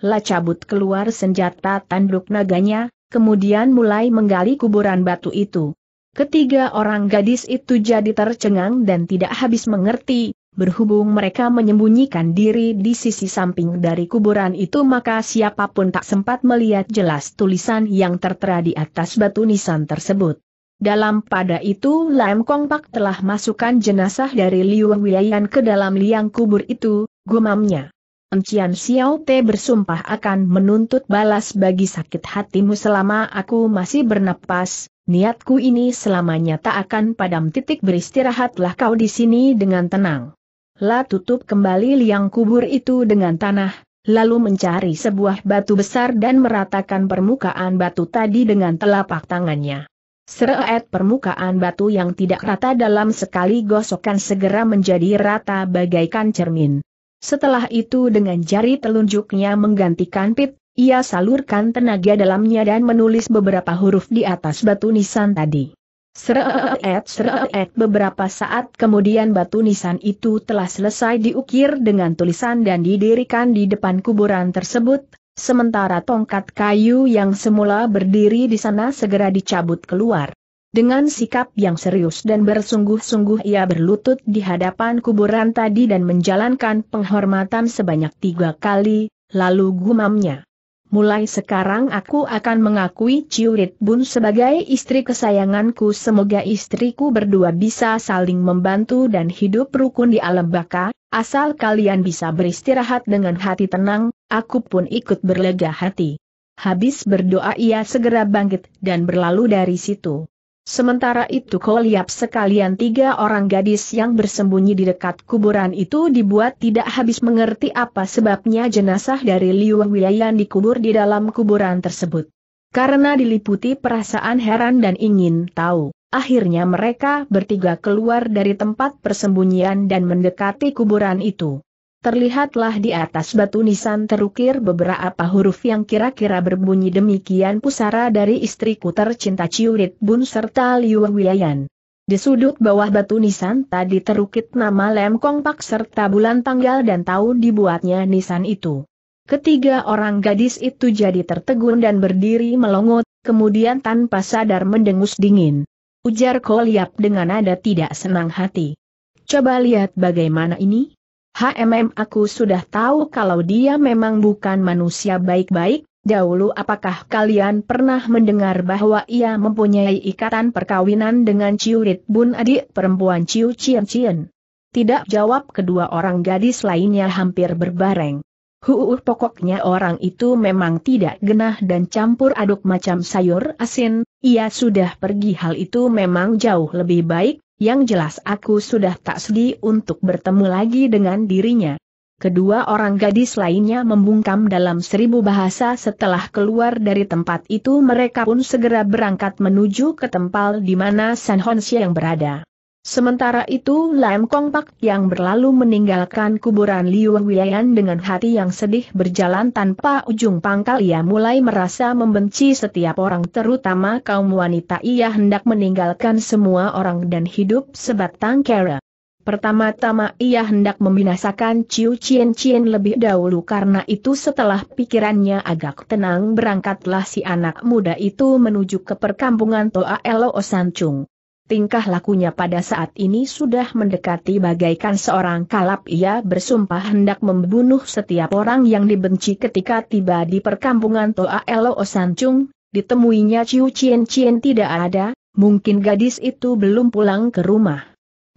La cabut keluar senjata tanduk naganya, kemudian mulai menggali kuburan batu itu. Ketiga orang gadis itu jadi tercengang dan tidak habis mengerti, berhubung mereka menyembunyikan diri di sisi samping dari kuburan itu maka siapapun tak sempat melihat jelas tulisan yang tertera di atas batu nisan tersebut. Dalam pada itu Lam Kong Pak telah masukkan jenazah dari Liu Wiyan ke dalam liang kubur itu, gumamnya. Encian Xiao Te bersumpah akan menuntut balas bagi sakit hatimu selama aku masih bernapas, niatku ini selamanya tak akan padam titik beristirahatlah kau di sini dengan tenang. La tutup kembali liang kubur itu dengan tanah, lalu mencari sebuah batu besar dan meratakan permukaan batu tadi dengan telapak tangannya. Seret permukaan batu yang tidak rata dalam sekali gosokan segera menjadi rata bagaikan cermin. Setelah itu dengan jari telunjuknya menggantikan pit, ia salurkan tenaga dalamnya dan menulis beberapa huruf di atas batu nisan tadi. Seret seret beberapa saat kemudian batu nisan itu telah selesai diukir dengan tulisan dan didirikan di depan kuburan tersebut, Sementara tongkat kayu yang semula berdiri di sana segera dicabut keluar. Dengan sikap yang serius dan bersungguh-sungguh ia berlutut di hadapan kuburan tadi dan menjalankan penghormatan sebanyak tiga kali, lalu gumamnya. Mulai sekarang aku akan mengakui Ciurit Bun sebagai istri kesayanganku. Semoga istriku berdua bisa saling membantu dan hidup rukun di alam baka, Asal kalian bisa beristirahat dengan hati tenang, aku pun ikut berlega hati. Habis berdoa ia segera bangkit dan berlalu dari situ. Sementara itu koliap sekalian tiga orang gadis yang bersembunyi di dekat kuburan itu dibuat tidak habis mengerti apa sebabnya jenazah dari Liu Wilayan dikubur di dalam kuburan tersebut. Karena diliputi perasaan heran dan ingin tahu. Akhirnya mereka bertiga keluar dari tempat persembunyian dan mendekati kuburan itu. Terlihatlah di atas batu nisan terukir beberapa huruf yang kira-kira berbunyi demikian pusara dari istriku tercinta Ciurit Bun serta Liu Wiyayan. Di sudut bawah batu nisan tadi terukit nama Lem Kong Pak serta bulan tanggal dan tahun dibuatnya nisan itu. Ketiga orang gadis itu jadi tertegun dan berdiri melongot, kemudian tanpa sadar mendengus dingin. Ujar Koliap dengan nada tidak senang hati. Coba lihat bagaimana ini. HMM aku sudah tahu kalau dia memang bukan manusia baik-baik, Dahulu apakah kalian pernah mendengar bahwa ia mempunyai ikatan perkawinan dengan Rit Bun adik perempuan Ciu Cien Cien? Tidak jawab kedua orang gadis lainnya hampir berbareng. Huu pokoknya orang itu memang tidak genah dan campur aduk macam sayur asin, ia sudah pergi hal itu memang jauh lebih baik, yang jelas aku sudah tak sedih untuk bertemu lagi dengan dirinya. Kedua orang gadis lainnya membungkam dalam seribu bahasa setelah keluar dari tempat itu mereka pun segera berangkat menuju ke tempat di mana San Honsia yang berada. Sementara itu Lam Kong Pak yang berlalu meninggalkan kuburan Liu Wiyan dengan hati yang sedih berjalan tanpa ujung pangkal ia mulai merasa membenci setiap orang terutama kaum wanita ia hendak meninggalkan semua orang dan hidup sebatang kera. Pertama-tama ia hendak membinasakan Ciu Chien Chien lebih dahulu karena itu setelah pikirannya agak tenang berangkatlah si anak muda itu menuju ke perkampungan Toa Elo Chung. Tingkah lakunya pada saat ini sudah mendekati bagaikan seorang kalap ia bersumpah hendak membunuh setiap orang yang dibenci ketika tiba di perkampungan Toa Elo Osancung, ditemuinya Ciu Cien Cien tidak ada, mungkin gadis itu belum pulang ke rumah.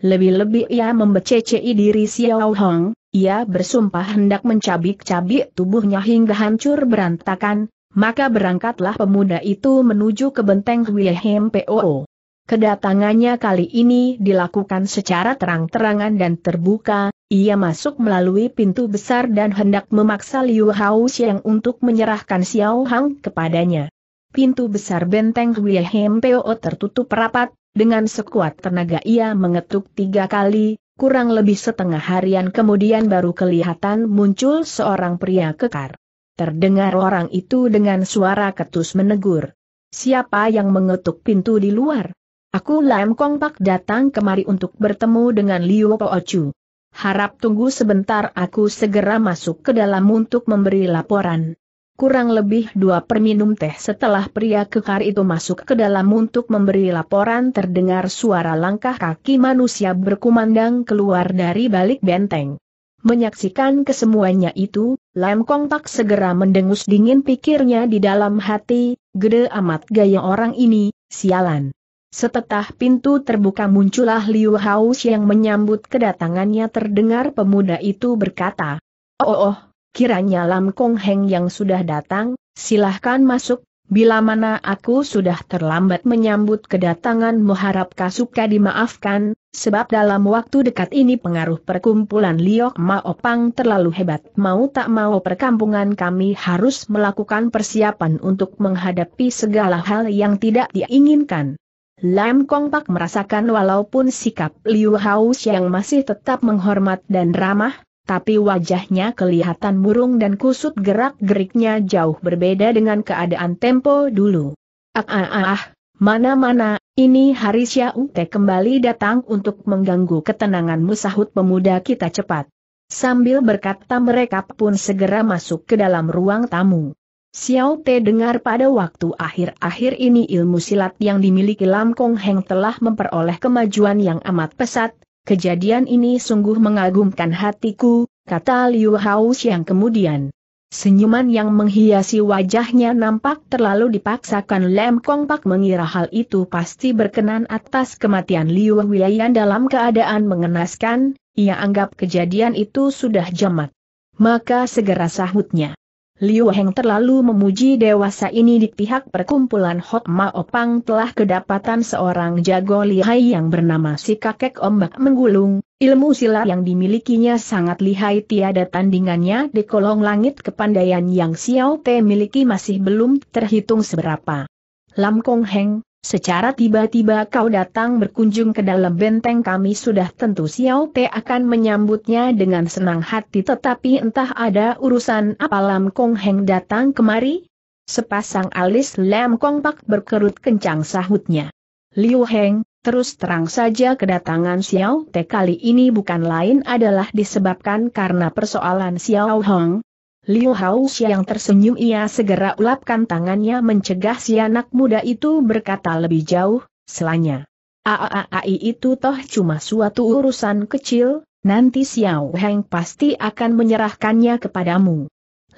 Lebih-lebih ia membececei diri Xiao Hong, ia bersumpah hendak mencabik-cabik tubuhnya hingga hancur berantakan, maka berangkatlah pemuda itu menuju ke benteng Huihem Po. Kedatangannya kali ini dilakukan secara terang-terangan dan terbuka, ia masuk melalui pintu besar dan hendak memaksa Liu Hao Xiang untuk menyerahkan Xiao Hang kepadanya. Pintu besar benteng Wilhelm Peo tertutup rapat, dengan sekuat tenaga ia mengetuk tiga kali, kurang lebih setengah harian kemudian baru kelihatan muncul seorang pria kekar. Terdengar orang itu dengan suara ketus menegur. Siapa yang mengetuk pintu di luar? Aku Lam Kong Pak datang kemari untuk bertemu dengan Liu Po Chu. Harap tunggu sebentar aku segera masuk ke dalam untuk memberi laporan. Kurang lebih dua perminum teh setelah pria kekar itu masuk ke dalam untuk memberi laporan terdengar suara langkah kaki manusia berkumandang keluar dari balik benteng. Menyaksikan kesemuanya itu, Lam Kong Pak segera mendengus dingin pikirnya di dalam hati, gede amat gaya orang ini, sialan. Sepetah pintu terbuka muncullah Liu Haus yang menyambut kedatangannya terdengar pemuda itu berkata, oh, oh oh, kiranya Lam Kong Heng yang sudah datang, silahkan masuk, bila mana aku sudah terlambat menyambut kedatangan, harap kasuka dimaafkan, sebab dalam waktu dekat ini pengaruh perkumpulan Liok Maopang terlalu hebat. Mau tak mau perkampungan kami harus melakukan persiapan untuk menghadapi segala hal yang tidak diinginkan. Lam Kong Pak merasakan walaupun sikap Liu Haus yang masih tetap menghormat dan ramah, tapi wajahnya kelihatan murung dan kusut gerak-geriknya jauh berbeda dengan keadaan tempo dulu. Ah ah ah, ah mana-mana, ini hari Te kembali datang untuk mengganggu ketenangan musahut pemuda kita cepat. Sambil berkata mereka pun segera masuk ke dalam ruang tamu. Xiao Te dengar pada waktu akhir-akhir ini ilmu silat yang dimiliki Lam Kong Heng telah memperoleh kemajuan yang amat pesat, kejadian ini sungguh mengagumkan hatiku, kata Liu Hao yang kemudian. Senyuman yang menghiasi wajahnya nampak terlalu dipaksakan Lam Kong Pak mengira hal itu pasti berkenan atas kematian Liu Wilayan dalam keadaan mengenaskan, ia anggap kejadian itu sudah jamak. Maka segera sahutnya. Liu Heng terlalu memuji dewasa ini di pihak perkumpulan Hot Opang telah kedapatan seorang jago lihai yang bernama si kakek ombak menggulung, ilmu silat yang dimilikinya sangat lihai tiada tandingannya di kolong langit kepandaian yang Xiao Te miliki masih belum terhitung seberapa. Lam Kong Heng, Secara tiba-tiba kau datang berkunjung ke dalam benteng kami sudah tentu Xiao Te akan menyambutnya dengan senang hati tetapi entah ada urusan apa Lam Kong Heng datang kemari? Sepasang alis Lam Kong Pak berkerut kencang sahutnya. Liu Heng, terus terang saja kedatangan Xiao Te kali ini bukan lain adalah disebabkan karena persoalan Xiao Hong, Liu Hao yang tersenyum ia segera ulapkan tangannya mencegah si anak muda itu berkata lebih jauh, selanya. Aaai itu toh cuma suatu urusan kecil, nanti Xiao Heng pasti akan menyerahkannya kepadamu.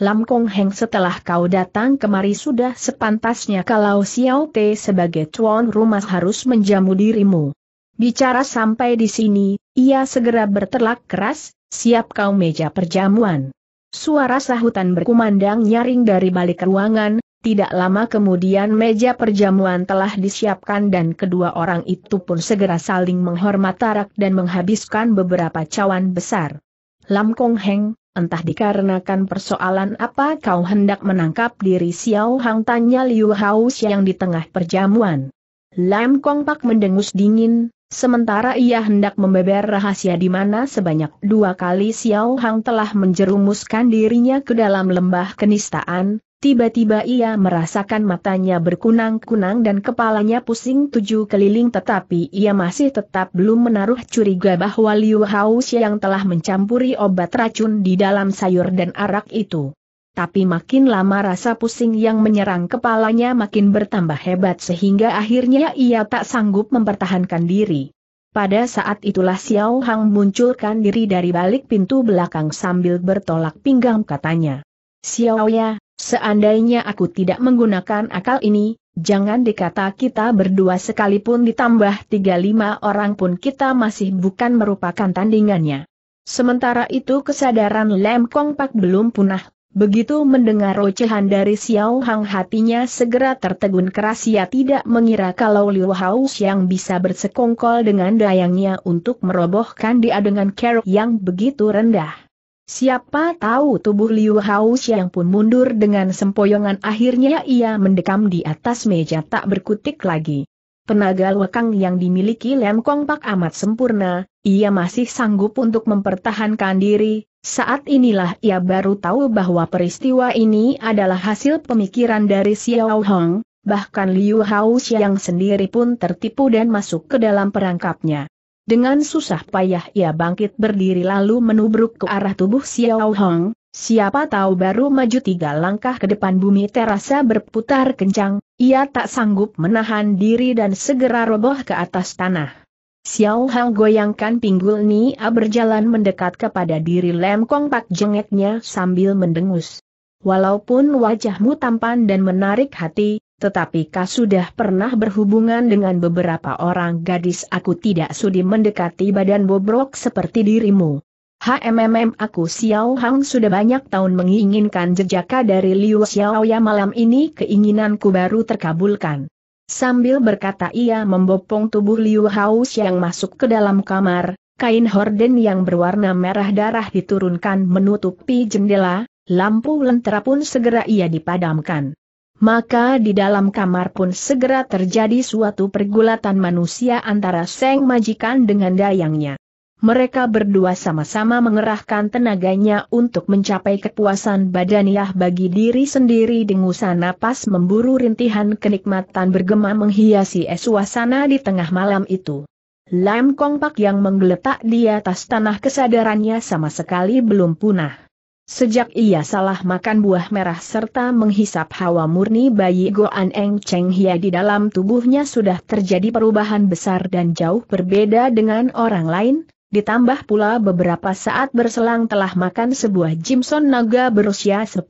Lam Kong Heng setelah kau datang kemari sudah sepantasnya kalau Xiao Te sebagai tuan rumah harus menjamu dirimu. Bicara sampai di sini, ia segera berterlak keras, siap kau meja perjamuan. Suara sahutan berkumandang nyaring dari balik ruangan, tidak lama kemudian meja perjamuan telah disiapkan dan kedua orang itu pun segera saling menghormat tarak dan menghabiskan beberapa cawan besar. Lam Kong Heng, entah dikarenakan persoalan apa kau hendak menangkap diri Xiao Hang tanya Liu Haus yang di tengah perjamuan. Lam Kong Pak mendengus dingin, Sementara ia hendak membeber rahasia di mana sebanyak dua kali Xiao Hang telah menjerumuskan dirinya ke dalam lembah kenistaan, tiba-tiba ia merasakan matanya berkunang-kunang dan kepalanya pusing tujuh keliling tetapi ia masih tetap belum menaruh curiga bahwa Liu Hao yang telah mencampuri obat racun di dalam sayur dan arak itu tapi makin lama rasa pusing yang menyerang kepalanya makin bertambah hebat sehingga akhirnya ia tak sanggup mempertahankan diri. Pada saat itulah Xiao Hang munculkan diri dari balik pintu belakang sambil bertolak pinggang katanya. Xiao ya, seandainya aku tidak menggunakan akal ini, jangan dikata kita berdua sekalipun ditambah 35 orang pun kita masih bukan merupakan tandingannya. Sementara itu kesadaran Lem Kong Pak belum punah Begitu mendengar ocehan dari Xiao Hang hatinya segera tertegun keras ia tidak mengira kalau Liu Hao yang bisa bersekongkol dengan dayangnya untuk merobohkan dia dengan kerok yang begitu rendah. Siapa tahu tubuh Liu Hao yang pun mundur dengan sempoyongan akhirnya ia mendekam di atas meja tak berkutik lagi. Penaga lekang yang dimiliki Lem Kong Pak amat sempurna, ia masih sanggup untuk mempertahankan diri, saat inilah ia baru tahu bahwa peristiwa ini adalah hasil pemikiran dari Xiao Hong, bahkan Liu Hao yang sendiri pun tertipu dan masuk ke dalam perangkapnya. Dengan susah payah ia bangkit berdiri lalu menubruk ke arah tubuh Xiao Hong, siapa tahu baru maju tiga langkah ke depan bumi terasa berputar kencang, ia tak sanggup menahan diri dan segera roboh ke atas tanah. Xiao Hang goyangkan pinggul Nia berjalan mendekat kepada diri Lem Kong Pak jengeknya sambil mendengus. Walaupun wajahmu tampan dan menarik hati, tetapi kau sudah pernah berhubungan dengan beberapa orang gadis aku tidak sudi mendekati badan bobrok seperti dirimu. HMMM aku Xiao Hang sudah banyak tahun menginginkan jejaka dari Liu Xiao ya malam ini keinginanku baru terkabulkan. Sambil berkata ia membopong tubuh Liu Haus yang masuk ke dalam kamar, kain horden yang berwarna merah darah diturunkan menutupi jendela, lampu lentera pun segera ia dipadamkan. Maka di dalam kamar pun segera terjadi suatu pergulatan manusia antara Seng Majikan dengan Dayangnya mereka berdua sama-sama mengerahkan tenaganya untuk mencapai kepuasan badaniah bagi diri sendiri dengusan napas memburu rintihan kenikmatan bergema menghiasi es suasana di tengah malam itu. Lam Kong Pak yang menggeletak di atas tanah kesadarannya sama sekali belum punah. Sejak ia salah makan buah merah serta menghisap hawa murni bayi Goan Eng Cheng Hia di dalam tubuhnya sudah terjadi perubahan besar dan jauh berbeda dengan orang lain, Ditambah pula beberapa saat berselang telah makan sebuah Jimson naga berusia 10.000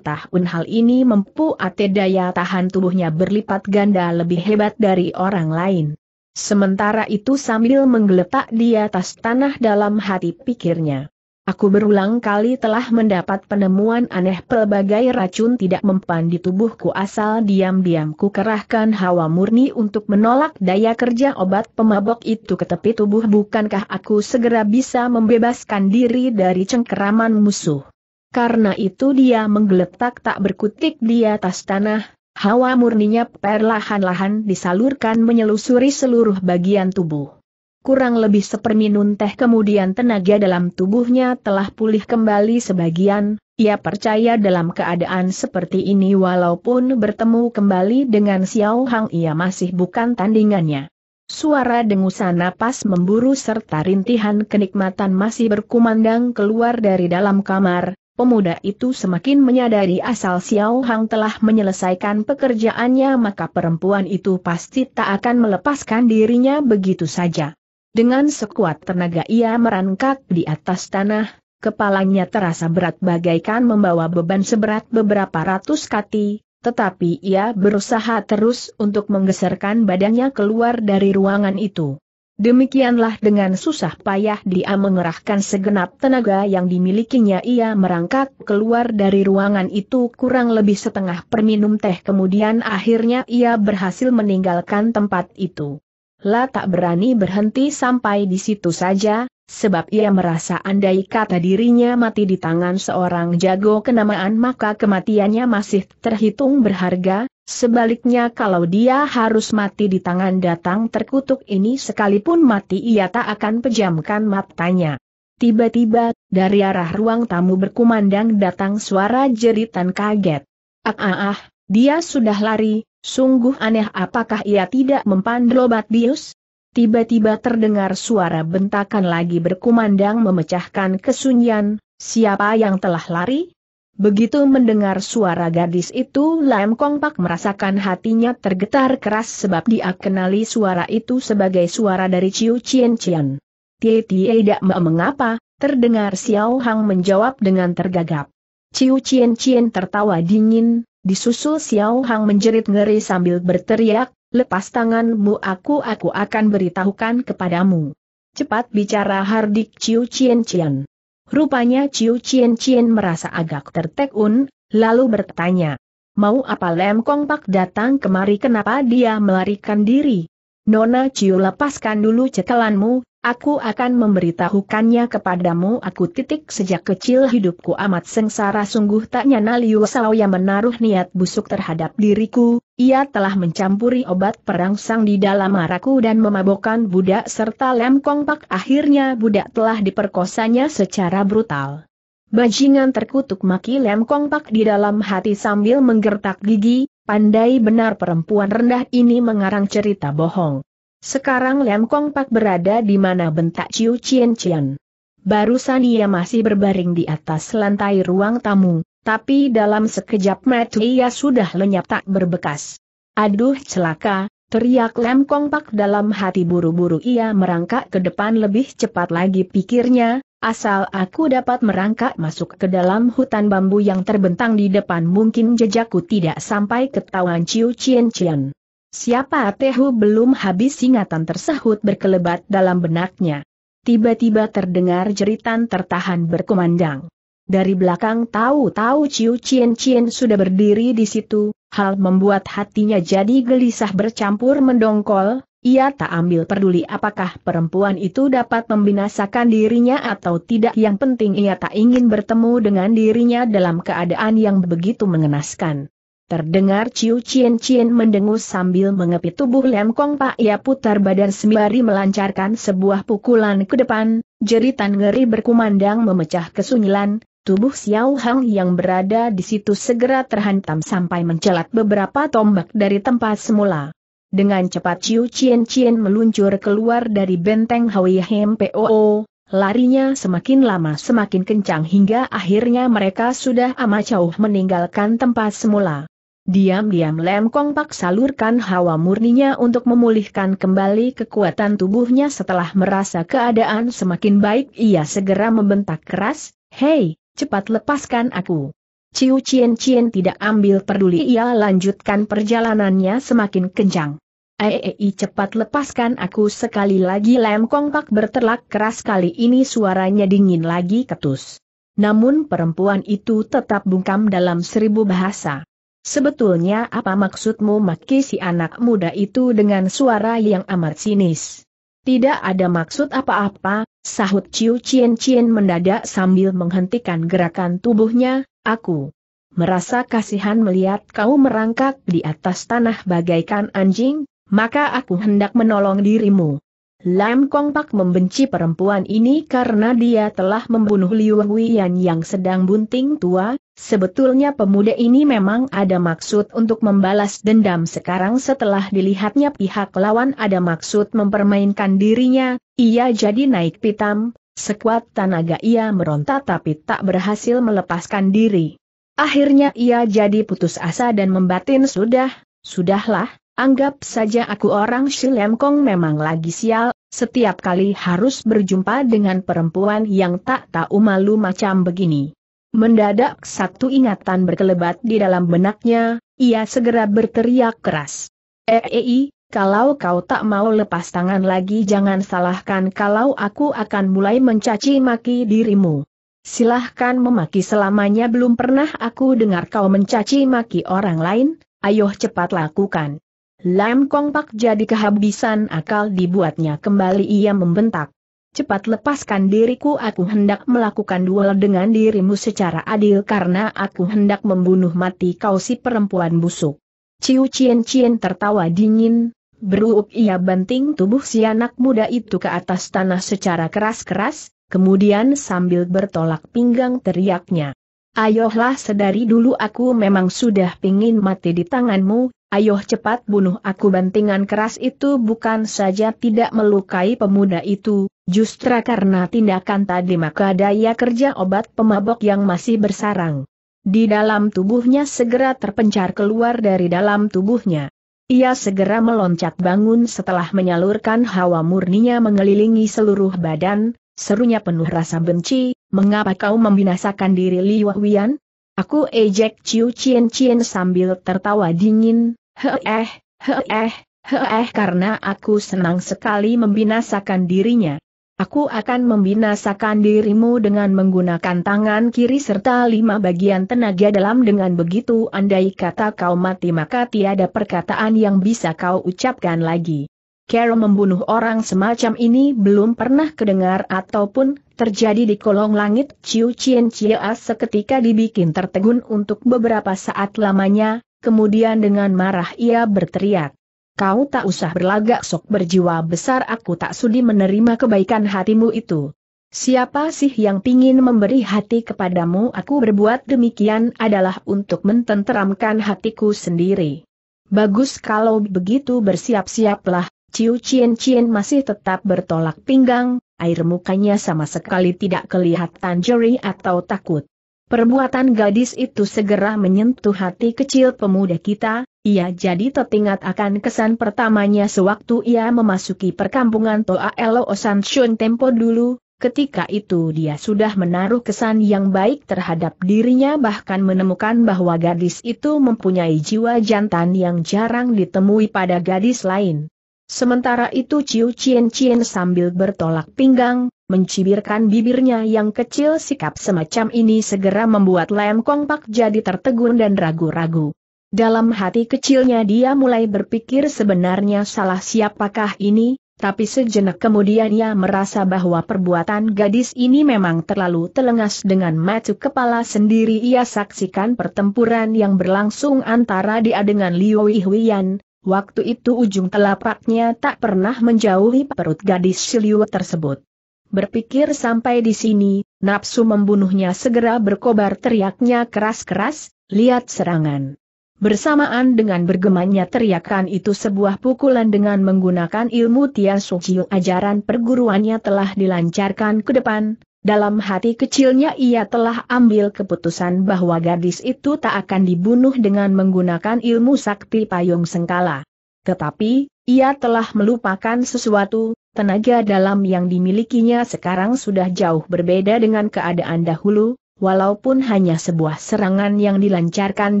tahun hal ini mampu ate daya tahan tubuhnya berlipat ganda lebih hebat dari orang lain. Sementara itu sambil menggeletak di atas tanah dalam hati pikirnya. Aku berulang kali telah mendapat penemuan aneh pelbagai racun tidak mempan di tubuhku asal diam-diam ku kerahkan hawa murni untuk menolak daya kerja obat pemabok itu ke tepi tubuh bukankah aku segera bisa membebaskan diri dari cengkeraman musuh. Karena itu dia menggeletak tak berkutik di atas tanah, hawa murninya perlahan-lahan disalurkan menyelusuri seluruh bagian tubuh kurang lebih seperminun teh kemudian tenaga dalam tubuhnya telah pulih kembali sebagian, ia percaya dalam keadaan seperti ini walaupun bertemu kembali dengan Xiao Hang ia masih bukan tandingannya. Suara dengusan napas memburu serta rintihan kenikmatan masih berkumandang keluar dari dalam kamar, pemuda itu semakin menyadari asal Xiao Hang telah menyelesaikan pekerjaannya maka perempuan itu pasti tak akan melepaskan dirinya begitu saja. Dengan sekuat tenaga ia merangkak di atas tanah, kepalanya terasa berat bagaikan membawa beban seberat beberapa ratus kati, tetapi ia berusaha terus untuk menggeserkan badannya keluar dari ruangan itu. Demikianlah dengan susah payah dia mengerahkan segenap tenaga yang dimilikinya ia merangkak keluar dari ruangan itu kurang lebih setengah perminum teh kemudian akhirnya ia berhasil meninggalkan tempat itu. La tak berani berhenti sampai di situ saja, sebab ia merasa andai kata dirinya mati di tangan seorang jago kenamaan maka kematiannya masih terhitung berharga, sebaliknya kalau dia harus mati di tangan datang terkutuk ini sekalipun mati ia tak akan pejamkan matanya. Tiba-tiba, dari arah ruang tamu berkumandang datang suara jeritan kaget. Ah ah ah, dia sudah lari, Sungguh aneh apakah ia tidak mempan lobat bius? Tiba-tiba terdengar suara bentakan lagi berkumandang memecahkan kesunyian, siapa yang telah lari? Begitu mendengar suara gadis itu Lam Kong Pak merasakan hatinya tergetar keras sebab dia kenali suara itu sebagai suara dari Ciu Chien Chien. Tie Tie tidak mengapa, terdengar Xiao Hang menjawab dengan tergagap. Ciu Chien Chien tertawa dingin, Disusul Xiao Hang menjerit ngeri sambil berteriak, lepas tanganmu aku aku akan beritahukan kepadamu. Cepat bicara Hardik Ciu Chien Chien. Rupanya Ciu Chien Chien merasa agak tertekun, lalu bertanya. Mau apa Lem Kong Pak datang kemari kenapa dia melarikan diri? Nona Ciu lepaskan dulu cekalanmu Aku akan memberitahukannya kepadamu aku titik sejak kecil hidupku amat sengsara sungguh tak nyana Liu Sao yang menaruh niat busuk terhadap diriku, ia telah mencampuri obat perangsang di dalam araku dan memabokkan budak serta lem kongpak. akhirnya budak telah diperkosanya secara brutal. Bajingan terkutuk maki lem kongpak di dalam hati sambil menggertak gigi, pandai benar perempuan rendah ini mengarang cerita bohong. Sekarang Lem Kong Pak berada di mana bentak Ciu Chien Chien. Barusan ia masih berbaring di atas lantai ruang tamu, tapi dalam sekejap mata ia sudah lenyap tak berbekas. Aduh celaka, teriak Lem Kong Pak dalam hati buru-buru ia merangkak ke depan lebih cepat lagi pikirnya, asal aku dapat merangkak masuk ke dalam hutan bambu yang terbentang di depan mungkin jejakku tidak sampai ketahuan Ciu Chien Chien. Siapa Tehu belum habis ingatan tersahut berkelebat dalam benaknya. Tiba-tiba terdengar jeritan tertahan berkumandang. Dari belakang tahu-tahu Ciu Cien Cien sudah berdiri di situ, hal membuat hatinya jadi gelisah bercampur mendongkol, ia tak ambil peduli apakah perempuan itu dapat membinasakan dirinya atau tidak yang penting ia tak ingin bertemu dengan dirinya dalam keadaan yang begitu mengenaskan. Terdengar Ciu Cien Cien mendengus sambil mengepit tubuh Lem Kong Pak ia putar badan sembari melancarkan sebuah pukulan ke depan, jeritan ngeri berkumandang memecah kesunyilan, tubuh Xiao Hang yang berada di situ segera terhantam sampai mencelat beberapa tombak dari tempat semula. Dengan cepat Ciu Cien Cien meluncur keluar dari benteng Hui Hem Poo, Larinya semakin lama semakin kencang hingga akhirnya mereka sudah amat jauh meninggalkan tempat semula. Diam-diam Lem Kong Pak salurkan hawa murninya untuk memulihkan kembali kekuatan tubuhnya setelah merasa keadaan semakin baik ia segera membentak keras, Hei, cepat lepaskan aku. Ciu Cien Cien tidak ambil peduli ia lanjutkan perjalanannya semakin kencang. Eei cepat lepaskan aku sekali lagi Lem Kong Pak berterlak keras kali ini suaranya dingin lagi ketus. Namun perempuan itu tetap bungkam dalam seribu bahasa. Sebetulnya apa maksudmu maki si anak muda itu dengan suara yang amat sinis? Tidak ada maksud apa-apa, sahut Ciu Cien Cien mendadak sambil menghentikan gerakan tubuhnya, aku merasa kasihan melihat kau merangkak di atas tanah bagaikan anjing, maka aku hendak menolong dirimu. Lam Kong Pak membenci perempuan ini karena dia telah membunuh Liu Huiyan yang sedang bunting tua, sebetulnya pemuda ini memang ada maksud untuk membalas dendam sekarang setelah dilihatnya pihak lawan ada maksud mempermainkan dirinya, ia jadi naik pitam, sekuat tenaga ia meronta tapi tak berhasil melepaskan diri. Akhirnya ia jadi putus asa dan membatin sudah, sudahlah, Anggap saja aku orang Shilemkong memang lagi sial, setiap kali harus berjumpa dengan perempuan yang tak tahu malu macam begini. Mendadak satu ingatan berkelebat di dalam benaknya, ia segera berteriak keras. Eei, eh, eh, kalau kau tak mau lepas tangan lagi jangan salahkan kalau aku akan mulai mencaci maki dirimu. Silahkan memaki selamanya belum pernah aku dengar kau mencaci maki orang lain, ayo cepat lakukan. Lam Kong Pak jadi kehabisan akal dibuatnya kembali ia membentak. Cepat lepaskan diriku aku hendak melakukan duel dengan dirimu secara adil karena aku hendak membunuh mati kau si perempuan busuk. Ciu Cien Cien tertawa dingin, Beruup ia banting tubuh si anak muda itu ke atas tanah secara keras-keras, kemudian sambil bertolak pinggang teriaknya. Ayolah sedari dulu aku memang sudah pingin mati di tanganmu, Ayo cepat bunuh aku bantingan keras itu bukan saja tidak melukai pemuda itu, justru karena tindakan tadi maka daya kerja obat pemabok yang masih bersarang. Di dalam tubuhnya segera terpencar keluar dari dalam tubuhnya. Ia segera meloncat bangun setelah menyalurkan hawa murninya mengelilingi seluruh badan, serunya penuh rasa benci, mengapa kau membinasakan diri Liu Wian? Aku ejek Ciu Cien Cien sambil tertawa dingin, Heeh, heeh, heeh karena aku senang sekali membinasakan dirinya. Aku akan membinasakan dirimu dengan menggunakan tangan kiri serta lima bagian tenaga dalam dengan begitu andai kata kau mati maka tiada perkataan yang bisa kau ucapkan lagi. Carol membunuh orang semacam ini belum pernah kedengar ataupun terjadi di kolong langit. Ciu Chien Chia seketika dibikin tertegun untuk beberapa saat lamanya, kemudian dengan marah ia berteriak. Kau tak usah berlagak sok berjiwa besar aku tak sudi menerima kebaikan hatimu itu. Siapa sih yang ingin memberi hati kepadamu aku berbuat demikian adalah untuk mententeramkan hatiku sendiri. Bagus kalau begitu bersiap-siaplah, Ciu Cien Cien masih tetap bertolak pinggang, air mukanya sama sekali tidak kelihatan jeri atau takut. Perbuatan gadis itu segera menyentuh hati kecil pemuda kita, ia jadi teringat akan kesan pertamanya sewaktu ia memasuki perkampungan Toa Elo Shun Tempo dulu, ketika itu dia sudah menaruh kesan yang baik terhadap dirinya bahkan menemukan bahwa gadis itu mempunyai jiwa jantan yang jarang ditemui pada gadis lain. Sementara itu Ciu Cien Cien sambil bertolak pinggang, mencibirkan bibirnya yang kecil sikap semacam ini segera membuat Lem Kong Pak jadi tertegun dan ragu-ragu. Dalam hati kecilnya dia mulai berpikir sebenarnya salah siapakah ini, tapi sejenak kemudian ia merasa bahwa perbuatan gadis ini memang terlalu telengas dengan macu kepala sendiri ia saksikan pertempuran yang berlangsung antara dia dengan Liu Ihuian, Waktu itu ujung telapaknya tak pernah menjauhi perut gadis siliu tersebut. Berpikir sampai di sini, nafsu membunuhnya segera berkobar teriaknya keras-keras, lihat serangan. Bersamaan dengan bergemanya teriakan itu sebuah pukulan dengan menggunakan ilmu Tia Suciu ajaran perguruannya telah dilancarkan ke depan, dalam hati kecilnya ia telah ambil keputusan bahwa gadis itu tak akan dibunuh dengan menggunakan ilmu sakti payung sengkala. Tetapi, ia telah melupakan sesuatu, tenaga dalam yang dimilikinya sekarang sudah jauh berbeda dengan keadaan dahulu, walaupun hanya sebuah serangan yang dilancarkan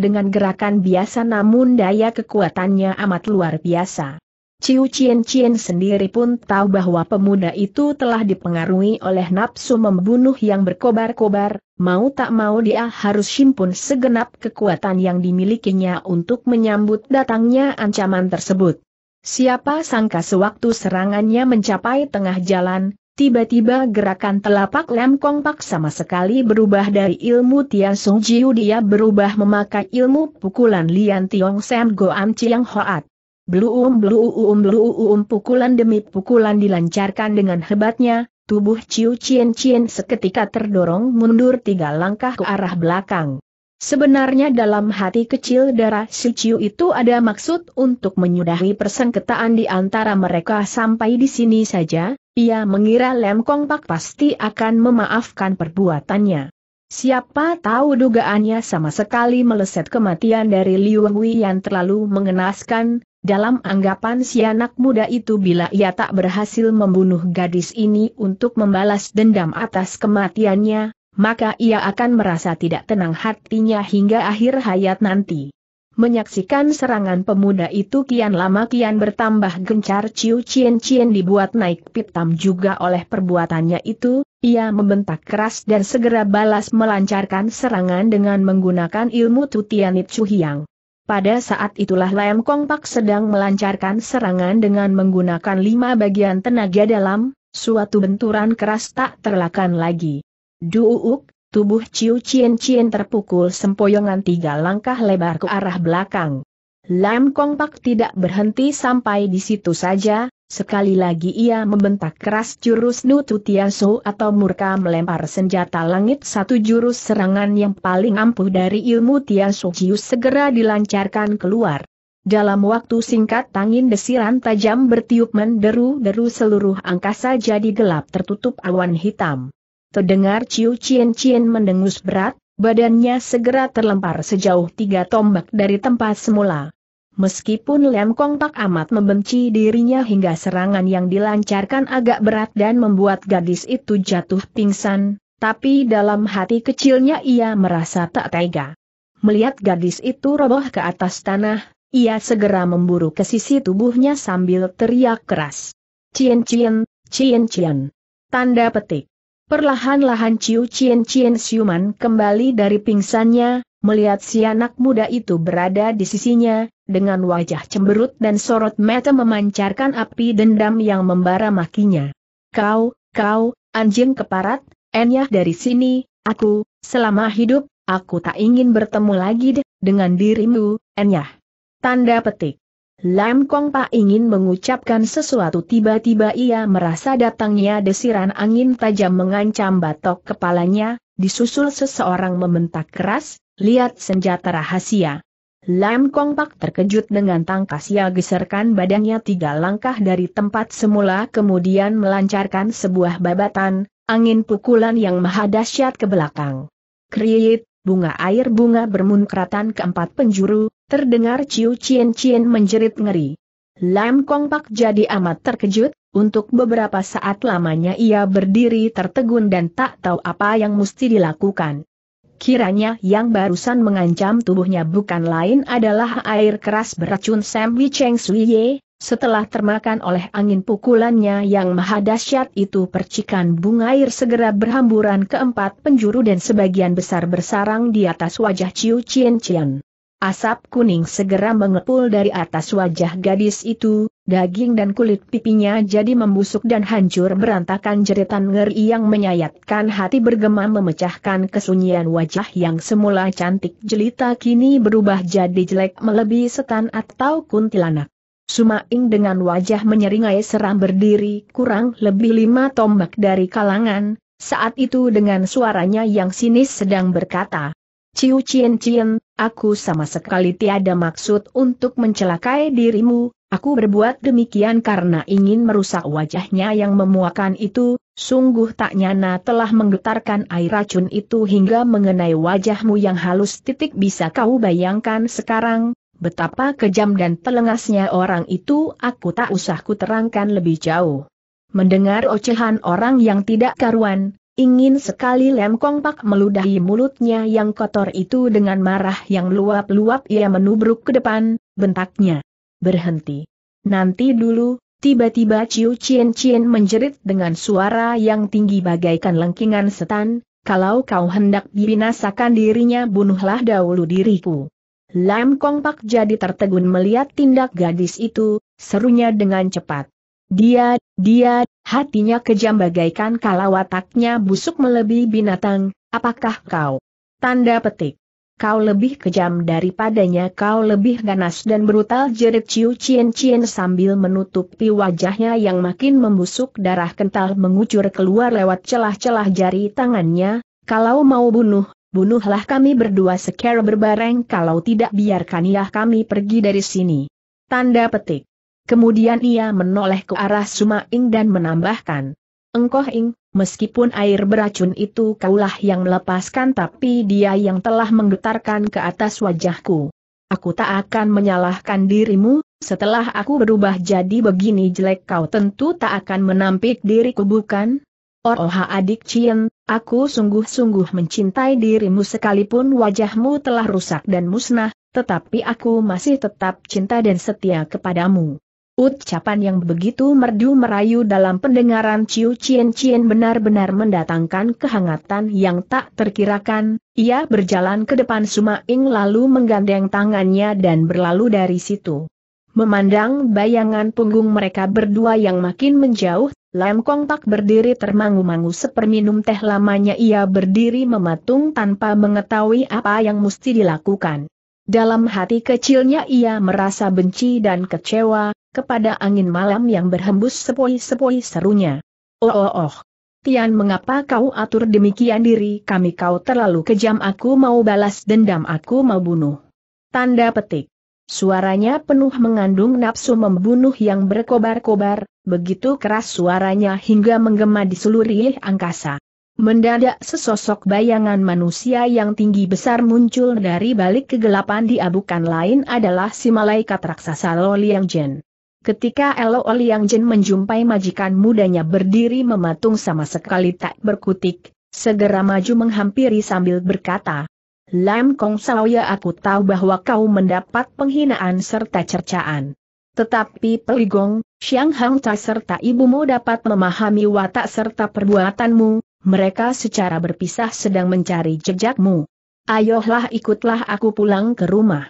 dengan gerakan biasa namun daya kekuatannya amat luar biasa. Ciu Cien Cien sendiri pun tahu bahwa pemuda itu telah dipengaruhi oleh nafsu membunuh yang berkobar-kobar, mau tak mau dia harus himpun segenap kekuatan yang dimilikinya untuk menyambut datangnya ancaman tersebut. Siapa sangka sewaktu serangannya mencapai tengah jalan, Tiba-tiba gerakan telapak lem kongpak sama sekali berubah dari ilmu Tian Sung Jiu dia berubah memakai ilmu pukulan Lian Tiong Sam Goan Chiang Hoat. Bluum bluum bluum pukulan demi pukulan dilancarkan dengan hebatnya, tubuh Ciu Cien Cien seketika terdorong mundur tiga langkah ke arah belakang. Sebenarnya dalam hati kecil darah si Ciu itu ada maksud untuk menyudahi persengketaan di antara mereka sampai di sini saja, ia mengira Lem Kong Pak pasti akan memaafkan perbuatannya. Siapa tahu dugaannya sama sekali meleset kematian dari Liu Hui yang terlalu mengenaskan, dalam anggapan si anak muda itu bila ia tak berhasil membunuh gadis ini untuk membalas dendam atas kematiannya, maka ia akan merasa tidak tenang hatinya hingga akhir hayat nanti. Menyaksikan serangan pemuda itu kian lama kian bertambah gencar Ciu Cien Cien dibuat naik pitam juga oleh perbuatannya itu, ia membentak keras dan segera balas melancarkan serangan dengan menggunakan ilmu Tutianit Chuhiang. Pada saat itulah Lam Kong Pak sedang melancarkan serangan dengan menggunakan lima bagian tenaga dalam, suatu benturan keras tak terlakan lagi. Duuk, tubuh Ciu Cien Cien terpukul sempoyongan tiga langkah lebar ke arah belakang. Lam Kong Pak tidak berhenti sampai di situ saja, sekali lagi ia membentak keras jurus Nutu Nututiaso atau murka melempar senjata langit satu jurus serangan yang paling ampuh dari ilmu Tiaso jiu segera dilancarkan keluar. Dalam waktu singkat tangin desiran tajam bertiup menderu-deru seluruh angkasa jadi gelap tertutup awan hitam. Terdengar ciu cien-cien mendengus berat, badannya segera terlempar sejauh tiga tombak dari tempat semula. Meskipun Lem Kong tak amat membenci dirinya hingga serangan yang dilancarkan agak berat dan membuat gadis itu jatuh pingsan, tapi dalam hati kecilnya ia merasa tak tega. Melihat gadis itu roboh ke atas tanah, ia segera memburu ke sisi tubuhnya sambil teriak keras. Cien cien, cien cien. Tanda petik. Perlahan-lahan Ciu Cien Cien Siuman kembali dari pingsannya, Melihat si anak muda itu berada di sisinya, dengan wajah cemberut dan sorot mata memancarkan api dendam yang membara makinya. Kau, kau, anjing keparat, enyah dari sini, aku, selama hidup, aku tak ingin bertemu lagi deh, dengan dirimu, enyah. Tanda petik. Lam Kong Pak ingin mengucapkan sesuatu tiba-tiba ia merasa datangnya desiran angin tajam mengancam batok kepalanya, disusul seseorang membentak keras, lihat senjata rahasia. Lam Kong Pak terkejut dengan tangkas tangkasnya geserkan badannya tiga langkah dari tempat semula kemudian melancarkan sebuah babatan, angin pukulan yang maha dahsyat ke belakang. Kriit, bunga air bunga bermunkratan keempat penjuru, terdengar Ciu Cien Cien menjerit ngeri. Lam Kong Pak jadi amat terkejut, untuk beberapa saat lamanya ia berdiri tertegun dan tak tahu apa yang mesti dilakukan. Kiranya yang barusan mengancam tubuhnya bukan lain adalah air keras beracun Sam Wicheng Suiye, setelah termakan oleh angin pukulannya yang maha dahsyat itu percikan bunga air segera berhamburan ke empat penjuru dan sebagian besar bersarang di atas wajah Ciu Chien Chien. Asap kuning segera mengepul dari atas wajah gadis itu, daging dan kulit pipinya jadi membusuk dan hancur berantakan jeritan ngeri yang menyayatkan hati bergema memecahkan kesunyian wajah yang semula cantik jelita kini berubah jadi jelek melebihi setan atau kuntilanak. Sumaing dengan wajah menyeringai seram berdiri kurang lebih lima tombak dari kalangan, saat itu dengan suaranya yang sinis sedang berkata, Ciu Cien Cien, aku sama sekali tiada maksud untuk mencelakai dirimu, Aku berbuat demikian karena ingin merusak wajahnya yang memuakan itu, sungguh tak nyana telah menggetarkan air racun itu hingga mengenai wajahmu yang halus titik bisa kau bayangkan sekarang, betapa kejam dan telengasnya orang itu aku tak usah kuterangkan lebih jauh. Mendengar ocehan orang yang tidak karuan, ingin sekali Lem kongpak meludahi mulutnya yang kotor itu dengan marah yang luap-luap ia menubruk ke depan, bentaknya berhenti. Nanti dulu, tiba-tiba Ciu Cien Cien menjerit dengan suara yang tinggi bagaikan lengkingan setan, kalau kau hendak dibinasakan dirinya bunuhlah dahulu diriku. Lam Kong Pak jadi tertegun melihat tindak gadis itu, serunya dengan cepat. Dia, dia, hatinya kejam bagaikan kalau wataknya busuk melebihi binatang, apakah kau? Tanda petik. Kau lebih kejam daripadanya kau lebih ganas dan brutal jerit Ciu Cien Cien sambil menutupi wajahnya yang makin membusuk darah kental mengucur keluar lewat celah-celah jari tangannya, kalau mau bunuh, bunuhlah kami berdua secara berbareng kalau tidak biarkan ya kami pergi dari sini. Tanda petik. Kemudian ia menoleh ke arah Suma Ing dan menambahkan. Engkoh ing, meskipun air beracun itu kaulah yang melepaskan tapi dia yang telah menggetarkan ke atas wajahku. Aku tak akan menyalahkan dirimu, setelah aku berubah jadi begini jelek kau tentu tak akan menampik diriku bukan? Oh adik Cien, aku sungguh-sungguh mencintai dirimu sekalipun wajahmu telah rusak dan musnah, tetapi aku masih tetap cinta dan setia kepadamu. Ucapan yang begitu merdu merayu dalam pendengaran Ciu Cien Cien benar-benar mendatangkan kehangatan yang tak terkirakan, ia berjalan ke depan Suma Ing lalu menggandeng tangannya dan berlalu dari situ. Memandang bayangan punggung mereka berdua yang makin menjauh, Lam Kong tak berdiri termangu-mangu seperminum teh lamanya ia berdiri mematung tanpa mengetahui apa yang mesti dilakukan. Dalam hati kecilnya ia merasa benci dan kecewa, kepada angin malam yang berhembus sepoi-sepoi serunya. Oh oh oh. Tian mengapa kau atur demikian diri kami kau terlalu kejam aku mau balas dendam aku mau bunuh. Tanda petik. Suaranya penuh mengandung nafsu membunuh yang berkobar-kobar, begitu keras suaranya hingga menggema di seluruh angkasa. Mendadak sesosok bayangan manusia yang tinggi besar muncul dari balik kegelapan di abukan lain adalah si malaikat raksasa Lo Liang Jen. Ketika Elo Liang Jen menjumpai majikan mudanya berdiri mematung sama sekali tak berkutik, segera maju menghampiri sambil berkata, Lam Kong Sao ya aku tahu bahwa kau mendapat penghinaan serta cercaan. Tetapi Peligong, Xiang Hang Ca serta ibumu dapat memahami watak serta perbuatanmu, mereka secara berpisah sedang mencari jejakmu. Ayolah ikutlah aku pulang ke rumah.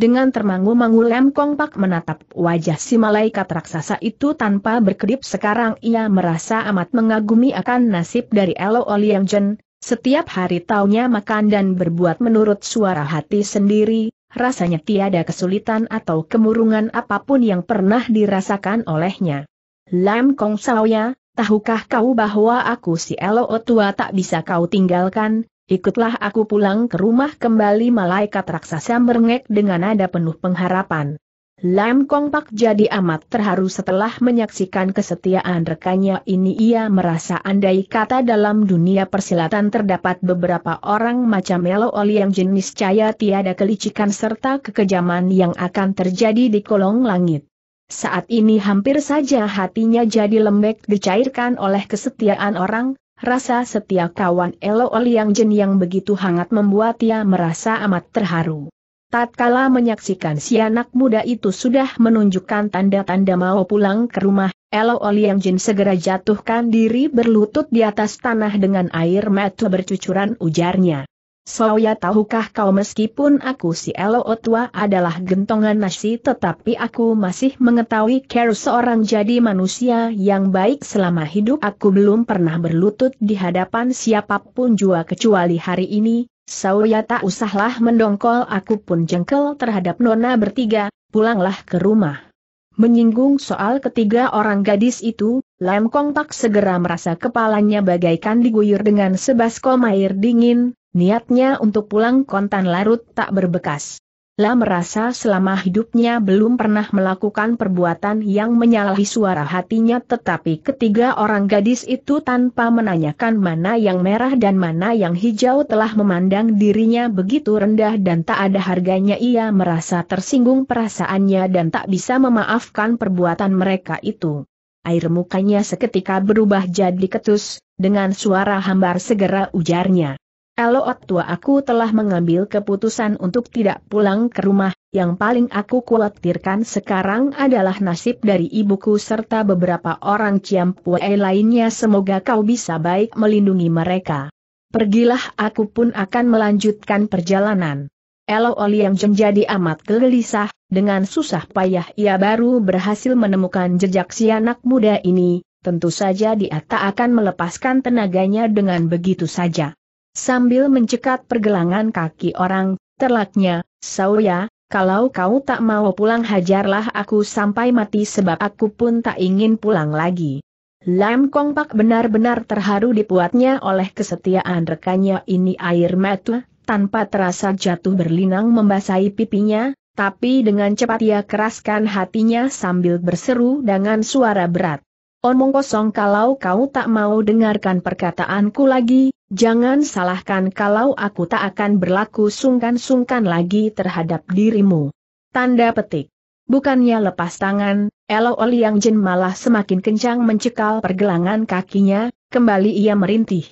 Dengan termangu-mangu Lem Kong Pak menatap wajah si malaikat raksasa itu tanpa berkedip sekarang ia merasa amat mengagumi akan nasib dari Elo Oliang Jen, setiap hari taunya makan dan berbuat menurut suara hati sendiri, rasanya tiada kesulitan atau kemurungan apapun yang pernah dirasakan olehnya. Lam Kong Saoya, tahukah kau bahwa aku si Elo tua tak bisa kau tinggalkan, ikutlah aku pulang ke rumah kembali malaikat raksasa merengek dengan nada penuh pengharapan. Lam Kong Pak jadi amat terharu setelah menyaksikan kesetiaan rekannya ini ia merasa andai kata dalam dunia persilatan terdapat beberapa orang macam Elo Oli yang jenis caya tiada kelicikan serta kekejaman yang akan terjadi di kolong langit. Saat ini hampir saja hatinya jadi lembek dicairkan oleh kesetiaan orang, rasa setia kawan Elo Oliang Jen yang begitu hangat membuat ia merasa amat terharu. Tatkala menyaksikan si anak muda itu sudah menunjukkan tanda-tanda mau pulang ke rumah, Elo Oliang Jin segera jatuhkan diri berlutut di atas tanah dengan air mata bercucuran ujarnya. Soya tahukah kau meskipun aku si Elo Otwa adalah gentongan nasi tetapi aku masih mengetahui care seorang jadi manusia yang baik selama hidup aku belum pernah berlutut di hadapan siapapun jua kecuali hari ini, Soya tak usahlah mendongkol aku pun jengkel terhadap nona bertiga, pulanglah ke rumah. Menyinggung soal ketiga orang gadis itu, Lam Kong tak segera merasa kepalanya bagaikan diguyur dengan sebas komair dingin, Niatnya untuk pulang kontan larut tak berbekas. La merasa selama hidupnya belum pernah melakukan perbuatan yang menyalahi suara hatinya tetapi ketiga orang gadis itu tanpa menanyakan mana yang merah dan mana yang hijau telah memandang dirinya begitu rendah dan tak ada harganya ia merasa tersinggung perasaannya dan tak bisa memaafkan perbuatan mereka itu. Air mukanya seketika berubah jadi ketus, dengan suara hambar segera ujarnya. Eloot tua aku telah mengambil keputusan untuk tidak pulang ke rumah, yang paling aku khawatirkan sekarang adalah nasib dari ibuku serta beberapa orang Ciampue lainnya semoga kau bisa baik melindungi mereka. Pergilah aku pun akan melanjutkan perjalanan. oli yang menjadi amat gelisah, dengan susah payah ia baru berhasil menemukan jejak si anak muda ini, tentu saja dia tak akan melepaskan tenaganya dengan begitu saja. Sambil mencekat pergelangan kaki orang, terlaknya, Sauya, kalau kau tak mau pulang hajarlah aku sampai mati sebab aku pun tak ingin pulang lagi. Lam Kong Pak benar-benar terharu dipuatnya oleh kesetiaan rekannya ini air mata, tanpa terasa jatuh berlinang membasahi pipinya, tapi dengan cepat ia keraskan hatinya sambil berseru dengan suara berat. Omong kosong kalau kau tak mau dengarkan perkataanku lagi, jangan salahkan kalau aku tak akan berlaku sungkan-sungkan lagi terhadap dirimu. Tanda petik. Bukannya lepas tangan, Elo Oliang Jin malah semakin kencang mencekal pergelangan kakinya, kembali ia merintih.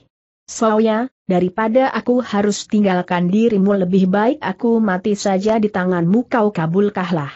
Soya, daripada aku harus tinggalkan dirimu lebih baik aku mati saja di tanganmu kau kabulkahlah.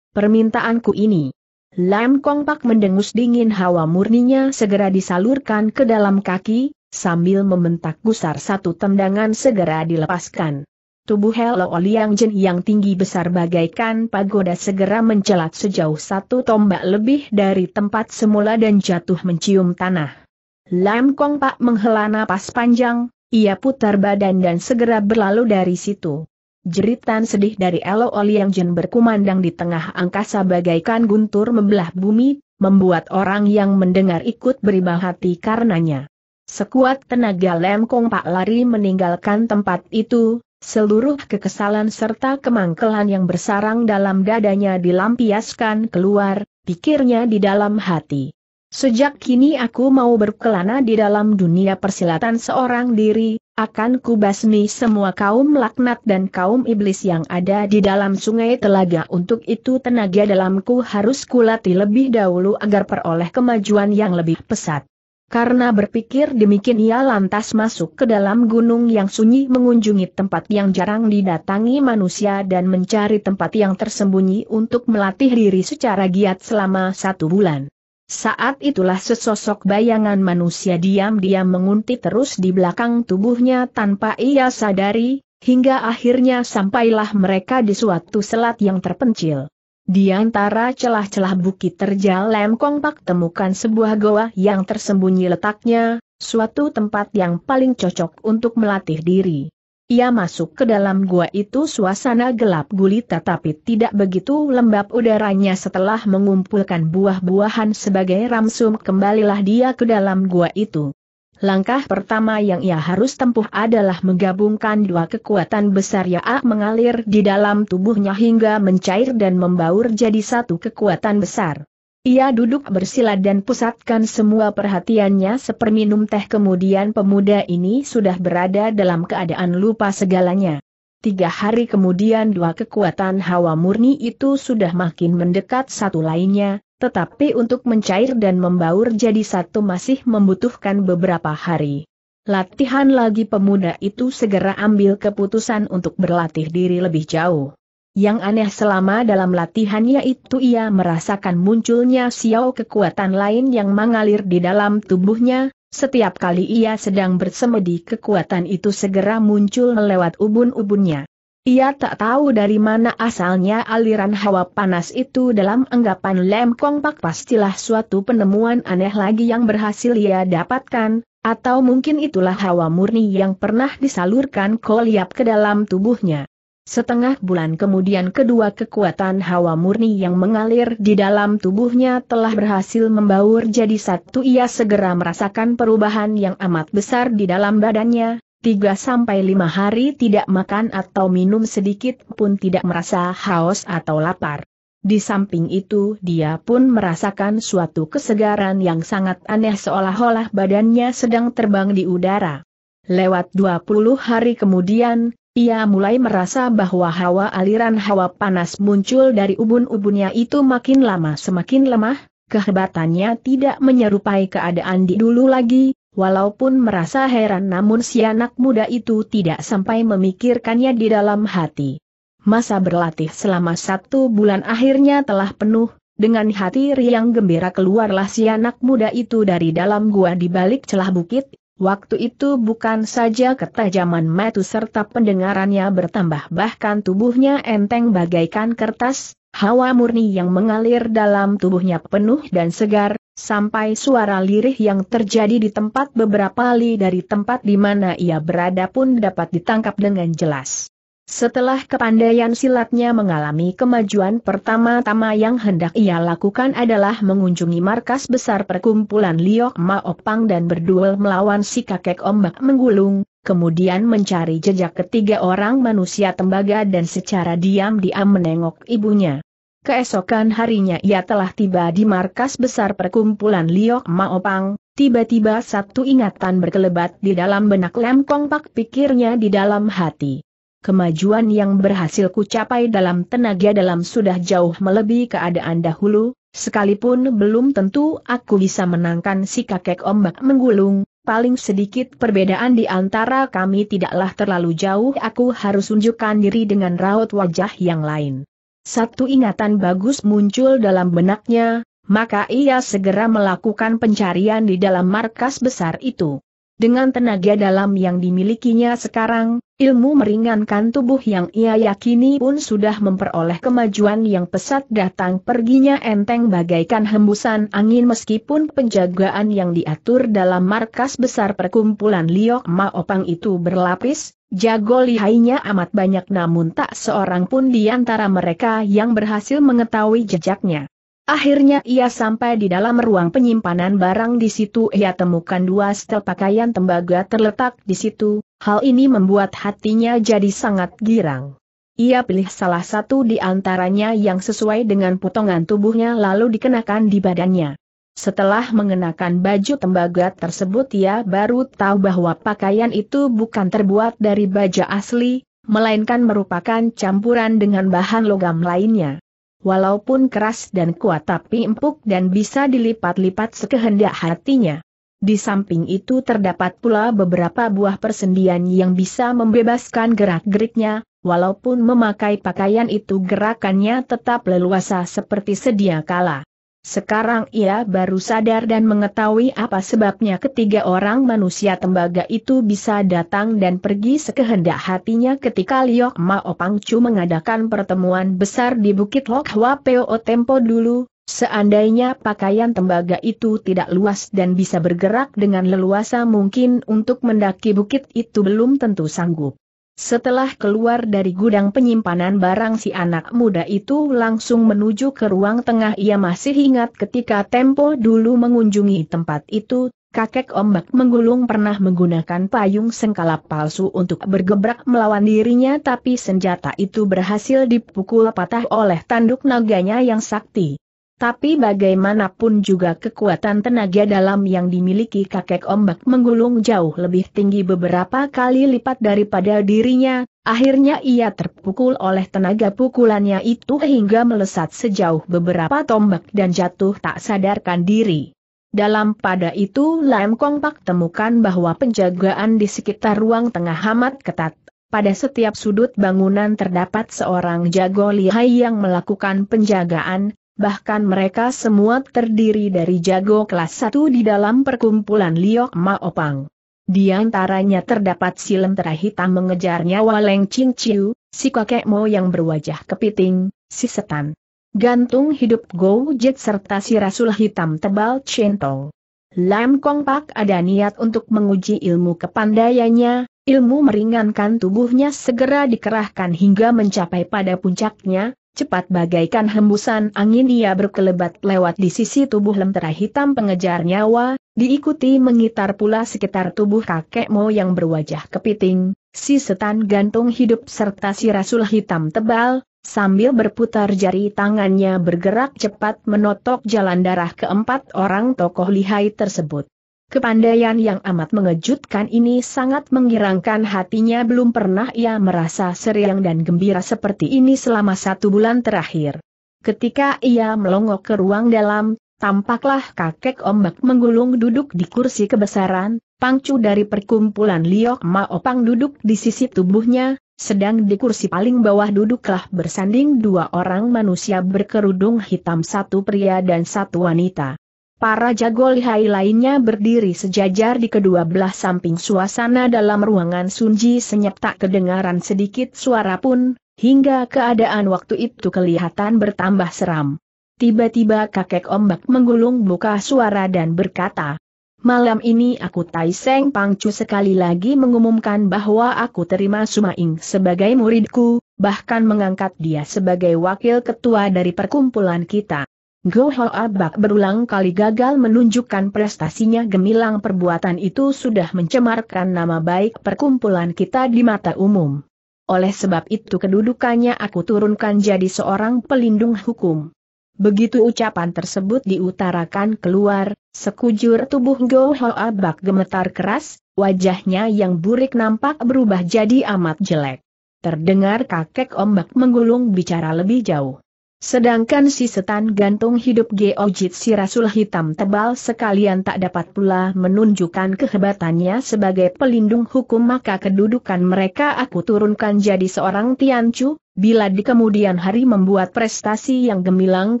Permintaanku ini. Lam Kong Pak mendengus dingin hawa murninya segera disalurkan ke dalam kaki, sambil membentak gusar satu tendangan segera dilepaskan. Tubuh Helo Oliang Jin yang tinggi besar bagaikan pagoda segera mencelat sejauh satu tombak lebih dari tempat semula dan jatuh mencium tanah. Lam Kong Pak menghela napas panjang, ia putar badan dan segera berlalu dari situ. Jeritan sedih dari Elo yang Jin berkumandang di tengah angkasa bagaikan guntur membelah bumi, membuat orang yang mendengar ikut beribah hati karenanya. Sekuat tenaga Lem Kong Pak lari meninggalkan tempat itu, seluruh kekesalan serta kemangkelan yang bersarang dalam dadanya dilampiaskan keluar, pikirnya di dalam hati. Sejak kini aku mau berkelana di dalam dunia persilatan seorang diri, akan kubasmi semua kaum laknat dan kaum iblis yang ada di dalam sungai telaga. Untuk itu tenaga dalamku harus kulati lebih dahulu agar peroleh kemajuan yang lebih pesat. Karena berpikir demikian ia lantas masuk ke dalam gunung yang sunyi mengunjungi tempat yang jarang didatangi manusia dan mencari tempat yang tersembunyi untuk melatih diri secara giat selama satu bulan. Saat itulah sesosok bayangan manusia diam-diam menguntit terus di belakang tubuhnya tanpa ia sadari, hingga akhirnya sampailah mereka di suatu selat yang terpencil. Di antara celah-celah bukit terjal lem pak temukan sebuah goa yang tersembunyi letaknya, suatu tempat yang paling cocok untuk melatih diri. Ia masuk ke dalam gua itu suasana gelap gulita tapi tidak begitu lembab udaranya setelah mengumpulkan buah-buahan sebagai ramsum kembalilah dia ke dalam gua itu. Langkah pertama yang ia harus tempuh adalah menggabungkan dua kekuatan besar Yaak mengalir di dalam tubuhnya hingga mencair dan membaur jadi satu kekuatan besar. Ia duduk bersila dan pusatkan semua perhatiannya seperminum teh kemudian pemuda ini sudah berada dalam keadaan lupa segalanya. Tiga hari kemudian dua kekuatan hawa murni itu sudah makin mendekat satu lainnya, tetapi untuk mencair dan membaur jadi satu masih membutuhkan beberapa hari. Latihan lagi pemuda itu segera ambil keputusan untuk berlatih diri lebih jauh. Yang aneh selama dalam latihannya itu ia merasakan munculnya siau kekuatan lain yang mengalir di dalam tubuhnya, setiap kali ia sedang bersemedi kekuatan itu segera muncul lewat ubun-ubunnya. Ia tak tahu dari mana asalnya aliran hawa panas itu dalam anggapan Lem Kong Pak pastilah suatu penemuan aneh lagi yang berhasil ia dapatkan, atau mungkin itulah hawa murni yang pernah disalurkan koliap ke dalam tubuhnya. Setengah bulan kemudian kedua kekuatan hawa murni yang mengalir di dalam tubuhnya telah berhasil membaur jadi satu ia segera merasakan perubahan yang amat besar di dalam badannya, Tiga sampai lima hari tidak makan atau minum sedikit pun tidak merasa haus atau lapar. Di samping itu dia pun merasakan suatu kesegaran yang sangat aneh seolah-olah badannya sedang terbang di udara. Lewat 20 hari kemudian, ia mulai merasa bahwa hawa aliran hawa panas muncul dari ubun-ubunnya itu makin lama semakin lemah, kehebatannya tidak menyerupai keadaan di dulu lagi, walaupun merasa heran namun si anak muda itu tidak sampai memikirkannya di dalam hati. Masa berlatih selama satu bulan akhirnya telah penuh, dengan hati riang gembira keluarlah si anak muda itu dari dalam gua di balik celah bukit, Waktu itu bukan saja ketajaman metu serta pendengarannya bertambah bahkan tubuhnya enteng bagaikan kertas, hawa murni yang mengalir dalam tubuhnya penuh dan segar, sampai suara lirih yang terjadi di tempat beberapa kali dari tempat di mana ia berada pun dapat ditangkap dengan jelas. Setelah kepandaian silatnya mengalami kemajuan pertama-tama yang hendak ia lakukan adalah mengunjungi markas besar perkumpulan Liok Maopang dan berduel melawan si kakek ombak menggulung, kemudian mencari jejak ketiga orang manusia tembaga dan secara diam-diam menengok ibunya. Keesokan harinya ia telah tiba di markas besar perkumpulan Liok Maopang, tiba-tiba satu ingatan berkelebat di dalam benak Lem Kong Pak pikirnya di dalam hati kemajuan yang berhasil kucapai dalam tenaga dalam sudah jauh melebihi keadaan dahulu, sekalipun belum tentu aku bisa menangkan si kakek ombak menggulung, paling sedikit perbedaan di antara kami tidaklah terlalu jauh aku harus tunjukkan diri dengan raut wajah yang lain. Satu ingatan bagus muncul dalam benaknya, maka ia segera melakukan pencarian di dalam markas besar itu. Dengan tenaga dalam yang dimilikinya sekarang, ilmu meringankan tubuh yang ia yakini pun sudah memperoleh kemajuan yang pesat datang perginya enteng bagaikan hembusan angin meskipun penjagaan yang diatur dalam markas besar perkumpulan Liok Maopang itu berlapis, jago lihainya amat banyak namun tak seorang pun di antara mereka yang berhasil mengetahui jejaknya. Akhirnya ia sampai di dalam ruang penyimpanan barang di situ ia temukan dua setel pakaian tembaga terletak di situ, hal ini membuat hatinya jadi sangat girang. Ia pilih salah satu di antaranya yang sesuai dengan potongan tubuhnya lalu dikenakan di badannya. Setelah mengenakan baju tembaga tersebut ia baru tahu bahwa pakaian itu bukan terbuat dari baja asli, melainkan merupakan campuran dengan bahan logam lainnya walaupun keras dan kuat tapi empuk dan bisa dilipat-lipat sekehendak hatinya. Di samping itu terdapat pula beberapa buah persendian yang bisa membebaskan gerak-geriknya, walaupun memakai pakaian itu gerakannya tetap leluasa seperti sedia kala. Sekarang ia baru sadar dan mengetahui apa sebabnya ketiga orang manusia tembaga itu bisa datang dan pergi sekehendak hatinya ketika Liok Mao Pangcu mengadakan pertemuan besar di Bukit Lok Hwa Po Tempo dulu, Seandainya pakaian tembaga itu tidak luas dan bisa bergerak dengan leluasa mungkin untuk mendaki bukit itu belum tentu sanggup. Setelah keluar dari gudang penyimpanan barang si anak muda itu langsung menuju ke ruang tengah ia masih ingat ketika Tempo dulu mengunjungi tempat itu, kakek ombak menggulung pernah menggunakan payung sengkala palsu untuk bergebrak melawan dirinya tapi senjata itu berhasil dipukul patah oleh tanduk naganya yang sakti. Tapi bagaimanapun juga kekuatan tenaga dalam yang dimiliki kakek ombak menggulung jauh lebih tinggi beberapa kali lipat daripada dirinya, akhirnya ia terpukul oleh tenaga pukulannya itu hingga melesat sejauh beberapa tombak dan jatuh tak sadarkan diri. Dalam pada itu Lam Kong Pak temukan bahwa penjagaan di sekitar ruang tengah amat ketat, pada setiap sudut bangunan terdapat seorang jago lihai yang melakukan penjagaan, bahkan mereka semua terdiri dari jago kelas 1 di dalam perkumpulan Liok Maopang. Di antaranya terdapat si lentera hitam mengejarnya Waleng Ching Chiu, si kakek Mo yang berwajah kepiting, si setan. Gantung hidup Go Jet serta si rasul hitam tebal Chen Tong. Lam Kong Pak ada niat untuk menguji ilmu kepandaiannya, ilmu meringankan tubuhnya segera dikerahkan hingga mencapai pada puncaknya, Cepat bagaikan hembusan angin ia berkelebat lewat di sisi tubuh lentera hitam pengejar nyawa, diikuti mengitar pula sekitar tubuh kakek Mo yang berwajah kepiting, si setan gantung hidup serta si rasul hitam tebal, sambil berputar jari tangannya bergerak cepat menotok jalan darah keempat orang tokoh lihai tersebut. Kepandaian yang amat mengejutkan ini sangat menggirangkan hatinya belum pernah ia merasa seriang dan gembira seperti ini selama satu bulan terakhir. Ketika ia melongok ke ruang dalam, tampaklah kakek ombak menggulung duduk di kursi kebesaran, pangcu dari perkumpulan Liok Maopang duduk di sisi tubuhnya, sedang di kursi paling bawah duduklah bersanding dua orang manusia berkerudung hitam satu pria dan satu wanita. Para jago lihai lainnya berdiri sejajar di kedua belah samping suasana dalam ruangan Sunji senyap tak kedengaran sedikit suara pun, hingga keadaan waktu itu kelihatan bertambah seram. Tiba-tiba kakek ombak menggulung buka suara dan berkata, Malam ini aku Taiseng Pangcu sekali lagi mengumumkan bahwa aku terima Sumaing sebagai muridku, bahkan mengangkat dia sebagai wakil ketua dari perkumpulan kita. Goho Abak berulang kali gagal menunjukkan prestasinya gemilang perbuatan itu sudah mencemarkan nama baik perkumpulan kita di mata umum. Oleh sebab itu kedudukannya aku turunkan jadi seorang pelindung hukum. Begitu ucapan tersebut diutarakan keluar, sekujur tubuh Goho Abak gemetar keras, wajahnya yang burik nampak berubah jadi amat jelek. Terdengar kakek ombak menggulung bicara lebih jauh. Sedangkan si setan gantung hidup Geojit si Rasul Hitam tebal sekalian tak dapat pula menunjukkan kehebatannya sebagai pelindung hukum maka kedudukan mereka aku turunkan jadi seorang Tiancu, bila di kemudian hari membuat prestasi yang gemilang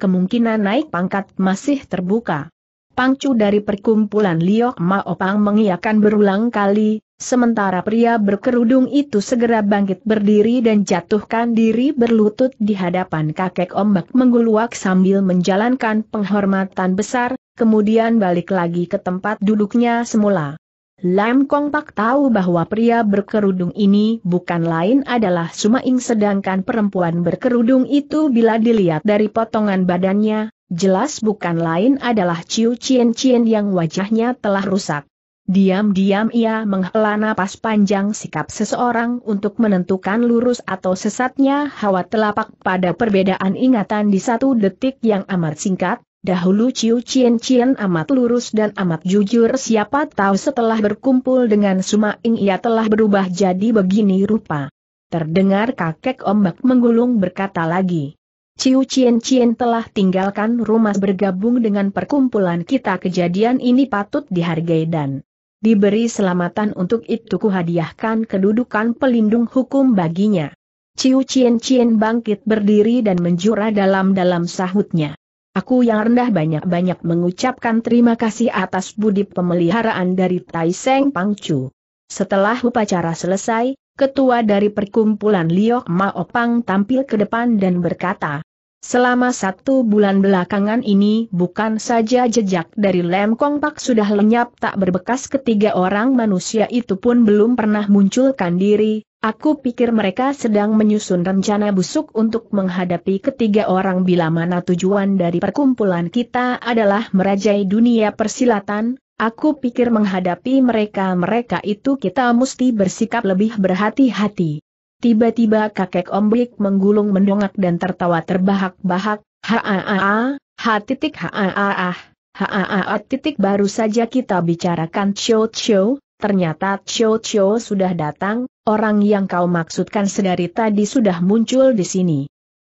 kemungkinan naik pangkat masih terbuka. Pangcu dari perkumpulan Liok Maopang mengiakan berulang kali, sementara pria berkerudung itu segera bangkit berdiri dan jatuhkan diri berlutut di hadapan kakek ombak mengguluak sambil menjalankan penghormatan besar, kemudian balik lagi ke tempat duduknya semula. Lam Kong Pak tahu bahwa pria berkerudung ini bukan lain adalah Sumaing sedangkan perempuan berkerudung itu bila dilihat dari potongan badannya, jelas bukan lain adalah Ciu Cien Cien yang wajahnya telah rusak. Diam-diam ia menghela napas panjang sikap seseorang untuk menentukan lurus atau sesatnya hawa telapak pada perbedaan ingatan di satu detik yang amat singkat, dahulu Ciu Cien Cien amat lurus dan amat jujur siapa tahu setelah berkumpul dengan ing ia telah berubah jadi begini rupa. Terdengar kakek ombak menggulung berkata lagi. Ciu Cien Cien telah tinggalkan rumah bergabung dengan perkumpulan kita kejadian ini patut dihargai dan diberi selamatan untuk itu kuhadiahkan kedudukan pelindung hukum baginya. Ciu Cien Cien bangkit berdiri dan menjura dalam-dalam sahutnya. Aku yang rendah banyak-banyak mengucapkan terima kasih atas budi pemeliharaan dari Tai Seng Pangcu. Setelah upacara selesai, ketua dari perkumpulan Liok Mao Pang tampil ke depan dan berkata, Selama satu bulan belakangan ini bukan saja jejak dari Lem Kong Pak sudah lenyap tak berbekas ketiga orang manusia itu pun belum pernah munculkan diri, aku pikir mereka sedang menyusun rencana busuk untuk menghadapi ketiga orang bila mana tujuan dari perkumpulan kita adalah merajai dunia persilatan, Aku pikir menghadapi mereka-mereka itu kita mesti bersikap lebih berhati-hati. Tiba-tiba kakek ombik menggulung mendongak dan tertawa terbahak-bahak, haa, ha titik haa, haa titik baru saja kita bicarakan Cho Cho, ternyata Cho Cho sudah datang, orang yang kau maksudkan sedari tadi sudah muncul di sini.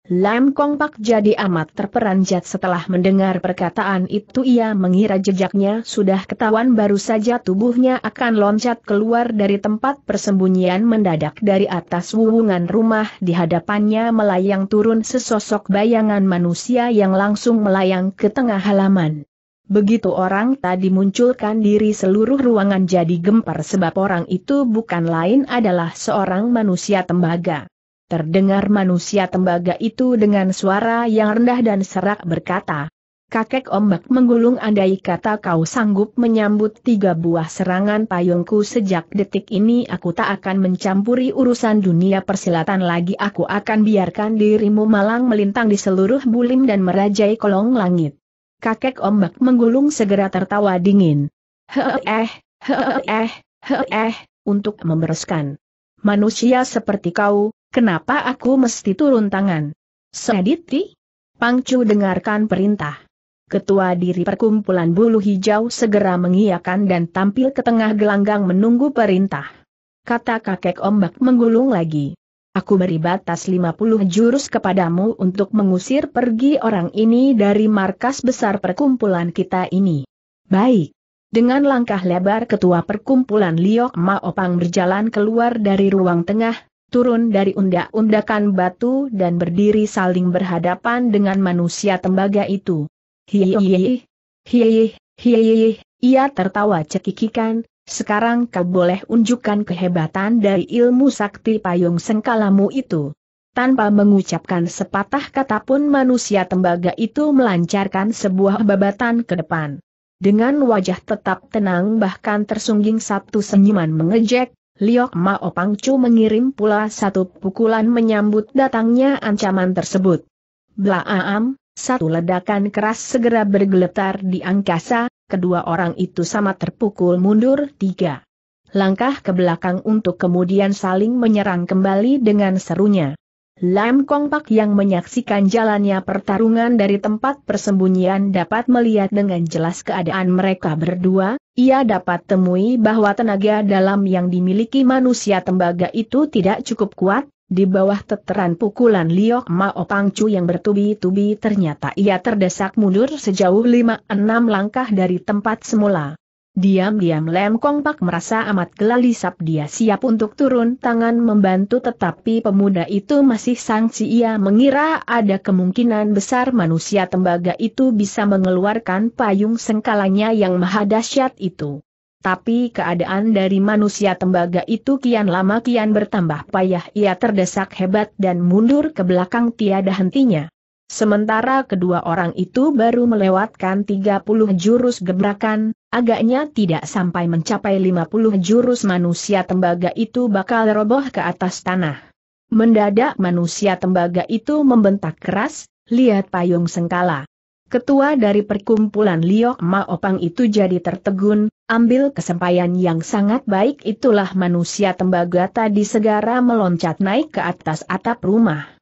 Lam Kong Pak jadi amat terperanjat setelah mendengar perkataan itu ia mengira jejaknya sudah ketahuan baru saja tubuhnya akan loncat keluar dari tempat persembunyian mendadak dari atas wuwungan rumah di hadapannya melayang turun sesosok bayangan manusia yang langsung melayang ke tengah halaman. Begitu orang tadi munculkan diri seluruh ruangan jadi gempar sebab orang itu bukan lain adalah seorang manusia tembaga. Terdengar manusia tembaga itu dengan suara yang rendah dan serak berkata, Kakek ombak menggulung andai kata kau sanggup menyambut tiga buah serangan payungku sejak detik ini aku tak akan mencampuri urusan dunia persilatan lagi aku akan biarkan dirimu malang melintang di seluruh bulim dan merajai kolong langit. Kakek ombak menggulung segera tertawa dingin. Heeh, eh, heeh, eh, heeh, eh, untuk membereskan. Manusia seperti kau, Kenapa aku mesti turun tangan? Sediti? Pangcu dengarkan perintah. Ketua diri perkumpulan bulu hijau segera mengiakan dan tampil ke tengah gelanggang menunggu perintah. Kata kakek ombak menggulung lagi. Aku beri batas 50 jurus kepadamu untuk mengusir pergi orang ini dari markas besar perkumpulan kita ini. Baik. Dengan langkah lebar ketua perkumpulan Liok Maopang berjalan keluar dari ruang tengah, turun dari undak-undakan batu dan berdiri saling berhadapan dengan manusia tembaga itu. Hihihi, hihihi, hihihi, ia tertawa cekikikan, sekarang kau boleh unjukkan kehebatan dari ilmu sakti payung sengkalamu itu. Tanpa mengucapkan sepatah kata pun manusia tembaga itu melancarkan sebuah babatan ke depan. Dengan wajah tetap tenang bahkan tersungging satu senyuman mengejek, Liok Mao Pangcu mengirim pula satu pukulan menyambut datangnya ancaman tersebut. Blaam, satu ledakan keras segera bergeletar di angkasa, kedua orang itu sama terpukul mundur tiga langkah ke belakang untuk kemudian saling menyerang kembali dengan serunya. Lam Kong Pak yang menyaksikan jalannya pertarungan dari tempat persembunyian dapat melihat dengan jelas keadaan mereka berdua, ia dapat temui bahwa tenaga dalam yang dimiliki manusia tembaga itu tidak cukup kuat, di bawah teteran pukulan Liok Mao Pangcu yang bertubi-tubi ternyata ia terdesak mundur sejauh 5-6 langkah dari tempat semula. Diam-diam Lem Kong Pak merasa amat gelisah dia siap untuk turun tangan membantu tetapi pemuda itu masih sangsi ia mengira ada kemungkinan besar manusia tembaga itu bisa mengeluarkan payung sengkalanya yang maha dahsyat itu. Tapi keadaan dari manusia tembaga itu kian lama kian bertambah payah ia terdesak hebat dan mundur ke belakang tiada hentinya. Sementara kedua orang itu baru melewatkan 30 jurus gebrakan, agaknya tidak sampai mencapai 50 jurus manusia tembaga itu bakal roboh ke atas tanah. Mendadak manusia tembaga itu membentak keras, lihat payung sengkala. Ketua dari perkumpulan Liok Ma Opang itu jadi tertegun, ambil kesempatan yang sangat baik itulah manusia tembaga tadi segera meloncat naik ke atas atap rumah.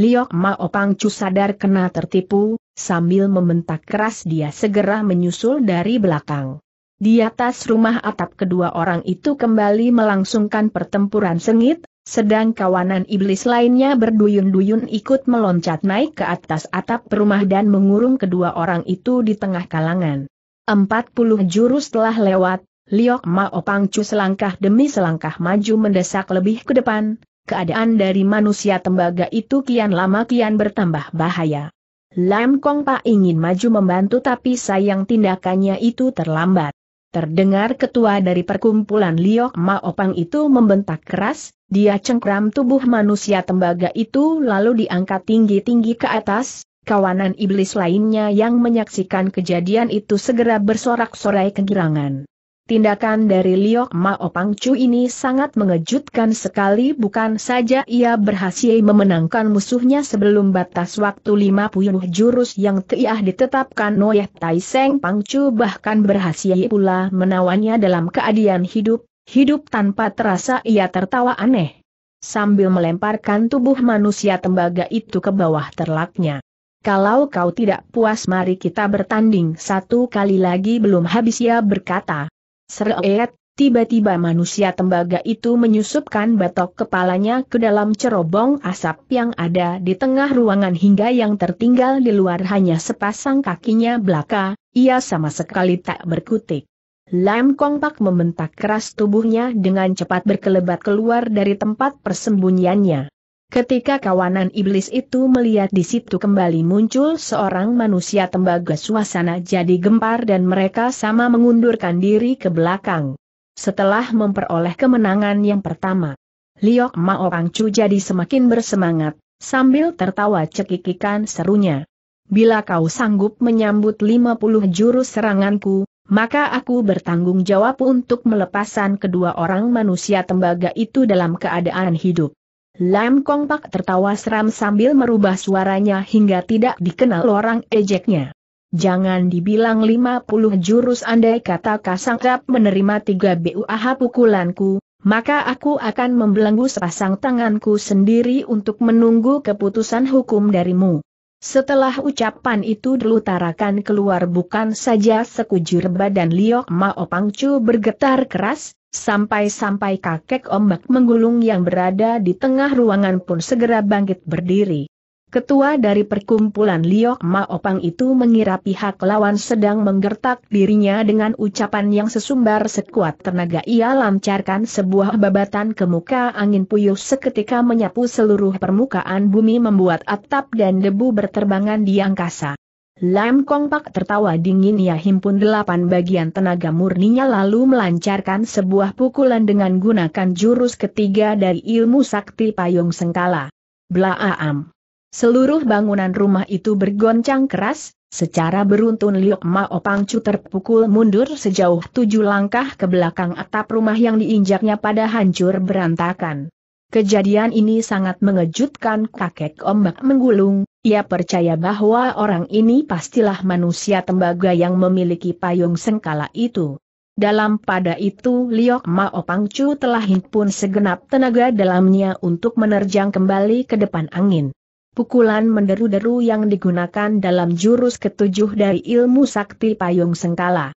Liok Mao Pangcu sadar kena tertipu, sambil membentak keras dia segera menyusul dari belakang. Di atas rumah atap kedua orang itu kembali melangsungkan pertempuran sengit, sedang kawanan iblis lainnya berduyun-duyun ikut meloncat naik ke atas atap rumah dan mengurung kedua orang itu di tengah kalangan. Empat puluh jurus telah lewat, Liok Mao Pangcu selangkah demi selangkah maju mendesak lebih ke depan, keadaan dari manusia tembaga itu kian lama kian bertambah bahaya. Lam Kong Pak ingin maju membantu tapi sayang tindakannya itu terlambat. Terdengar ketua dari perkumpulan Liok Ma Opang itu membentak keras, dia cengkram tubuh manusia tembaga itu lalu diangkat tinggi-tinggi ke atas, kawanan iblis lainnya yang menyaksikan kejadian itu segera bersorak-sorai kegirangan. Tindakan dari Liok Mao Pangcu ini sangat mengejutkan sekali bukan saja ia berhasil memenangkan musuhnya sebelum batas waktu 50 jurus yang telah ditetapkan Tai Seng Pangcu bahkan berhasil pula menawannya dalam keadaan hidup, hidup tanpa terasa ia tertawa aneh. Sambil melemparkan tubuh manusia tembaga itu ke bawah terlaknya. Kalau kau tidak puas mari kita bertanding satu kali lagi belum habis ia berkata. Seret, tiba-tiba manusia tembaga itu menyusupkan batok kepalanya ke dalam cerobong asap yang ada di tengah ruangan hingga yang tertinggal di luar hanya sepasang kakinya belaka, ia sama sekali tak berkutik. Lam Kong Pak membentak keras tubuhnya dengan cepat berkelebat keluar dari tempat persembunyiannya. Ketika kawanan iblis itu melihat di situ kembali muncul seorang manusia tembaga suasana jadi gempar dan mereka sama mengundurkan diri ke belakang. Setelah memperoleh kemenangan yang pertama, Liok Mao Pangcu jadi semakin bersemangat, sambil tertawa cekikikan serunya. Bila kau sanggup menyambut 50 jurus seranganku, maka aku bertanggung jawab untuk melepaskan kedua orang manusia tembaga itu dalam keadaan hidup. Lam Kong Pak tertawa seram sambil merubah suaranya hingga tidak dikenal orang ejeknya. Jangan dibilang 50 jurus andai kata Kasangrap menerima 3 BUAH pukulanku, maka aku akan membelenggu sepasang tanganku sendiri untuk menunggu keputusan hukum darimu. Setelah ucapan itu dilutarakan keluar bukan saja sekujur badan Liok Mao Pangcu bergetar keras, sampai-sampai kakek ombak menggulung yang berada di tengah ruangan pun segera bangkit berdiri. Ketua dari perkumpulan Liok Maopang itu mengira pihak lawan sedang menggertak dirinya dengan ucapan yang sesumbar sekuat tenaga ia lancarkan sebuah babatan ke muka angin puyuh seketika menyapu seluruh permukaan bumi membuat atap dan debu berterbangan di angkasa. Lam Kong Pak tertawa dingin ia ya himpun delapan bagian tenaga murninya lalu melancarkan sebuah pukulan dengan gunakan jurus ketiga dari ilmu sakti payung sengkala. Blaam. Seluruh bangunan rumah itu bergoncang keras, secara beruntun Liok Mao Pangcu terpukul mundur sejauh tujuh langkah ke belakang atap rumah yang diinjaknya pada hancur berantakan. Kejadian ini sangat mengejutkan kakek ombak menggulung, ia percaya bahwa orang ini pastilah manusia tembaga yang memiliki payung sengkala itu. Dalam pada itu Liok Mao Pangcu telah himpun segenap tenaga dalamnya untuk menerjang kembali ke depan angin. Pukulan menderu-deru yang digunakan dalam jurus ketujuh dari ilmu sakti payung sengkala.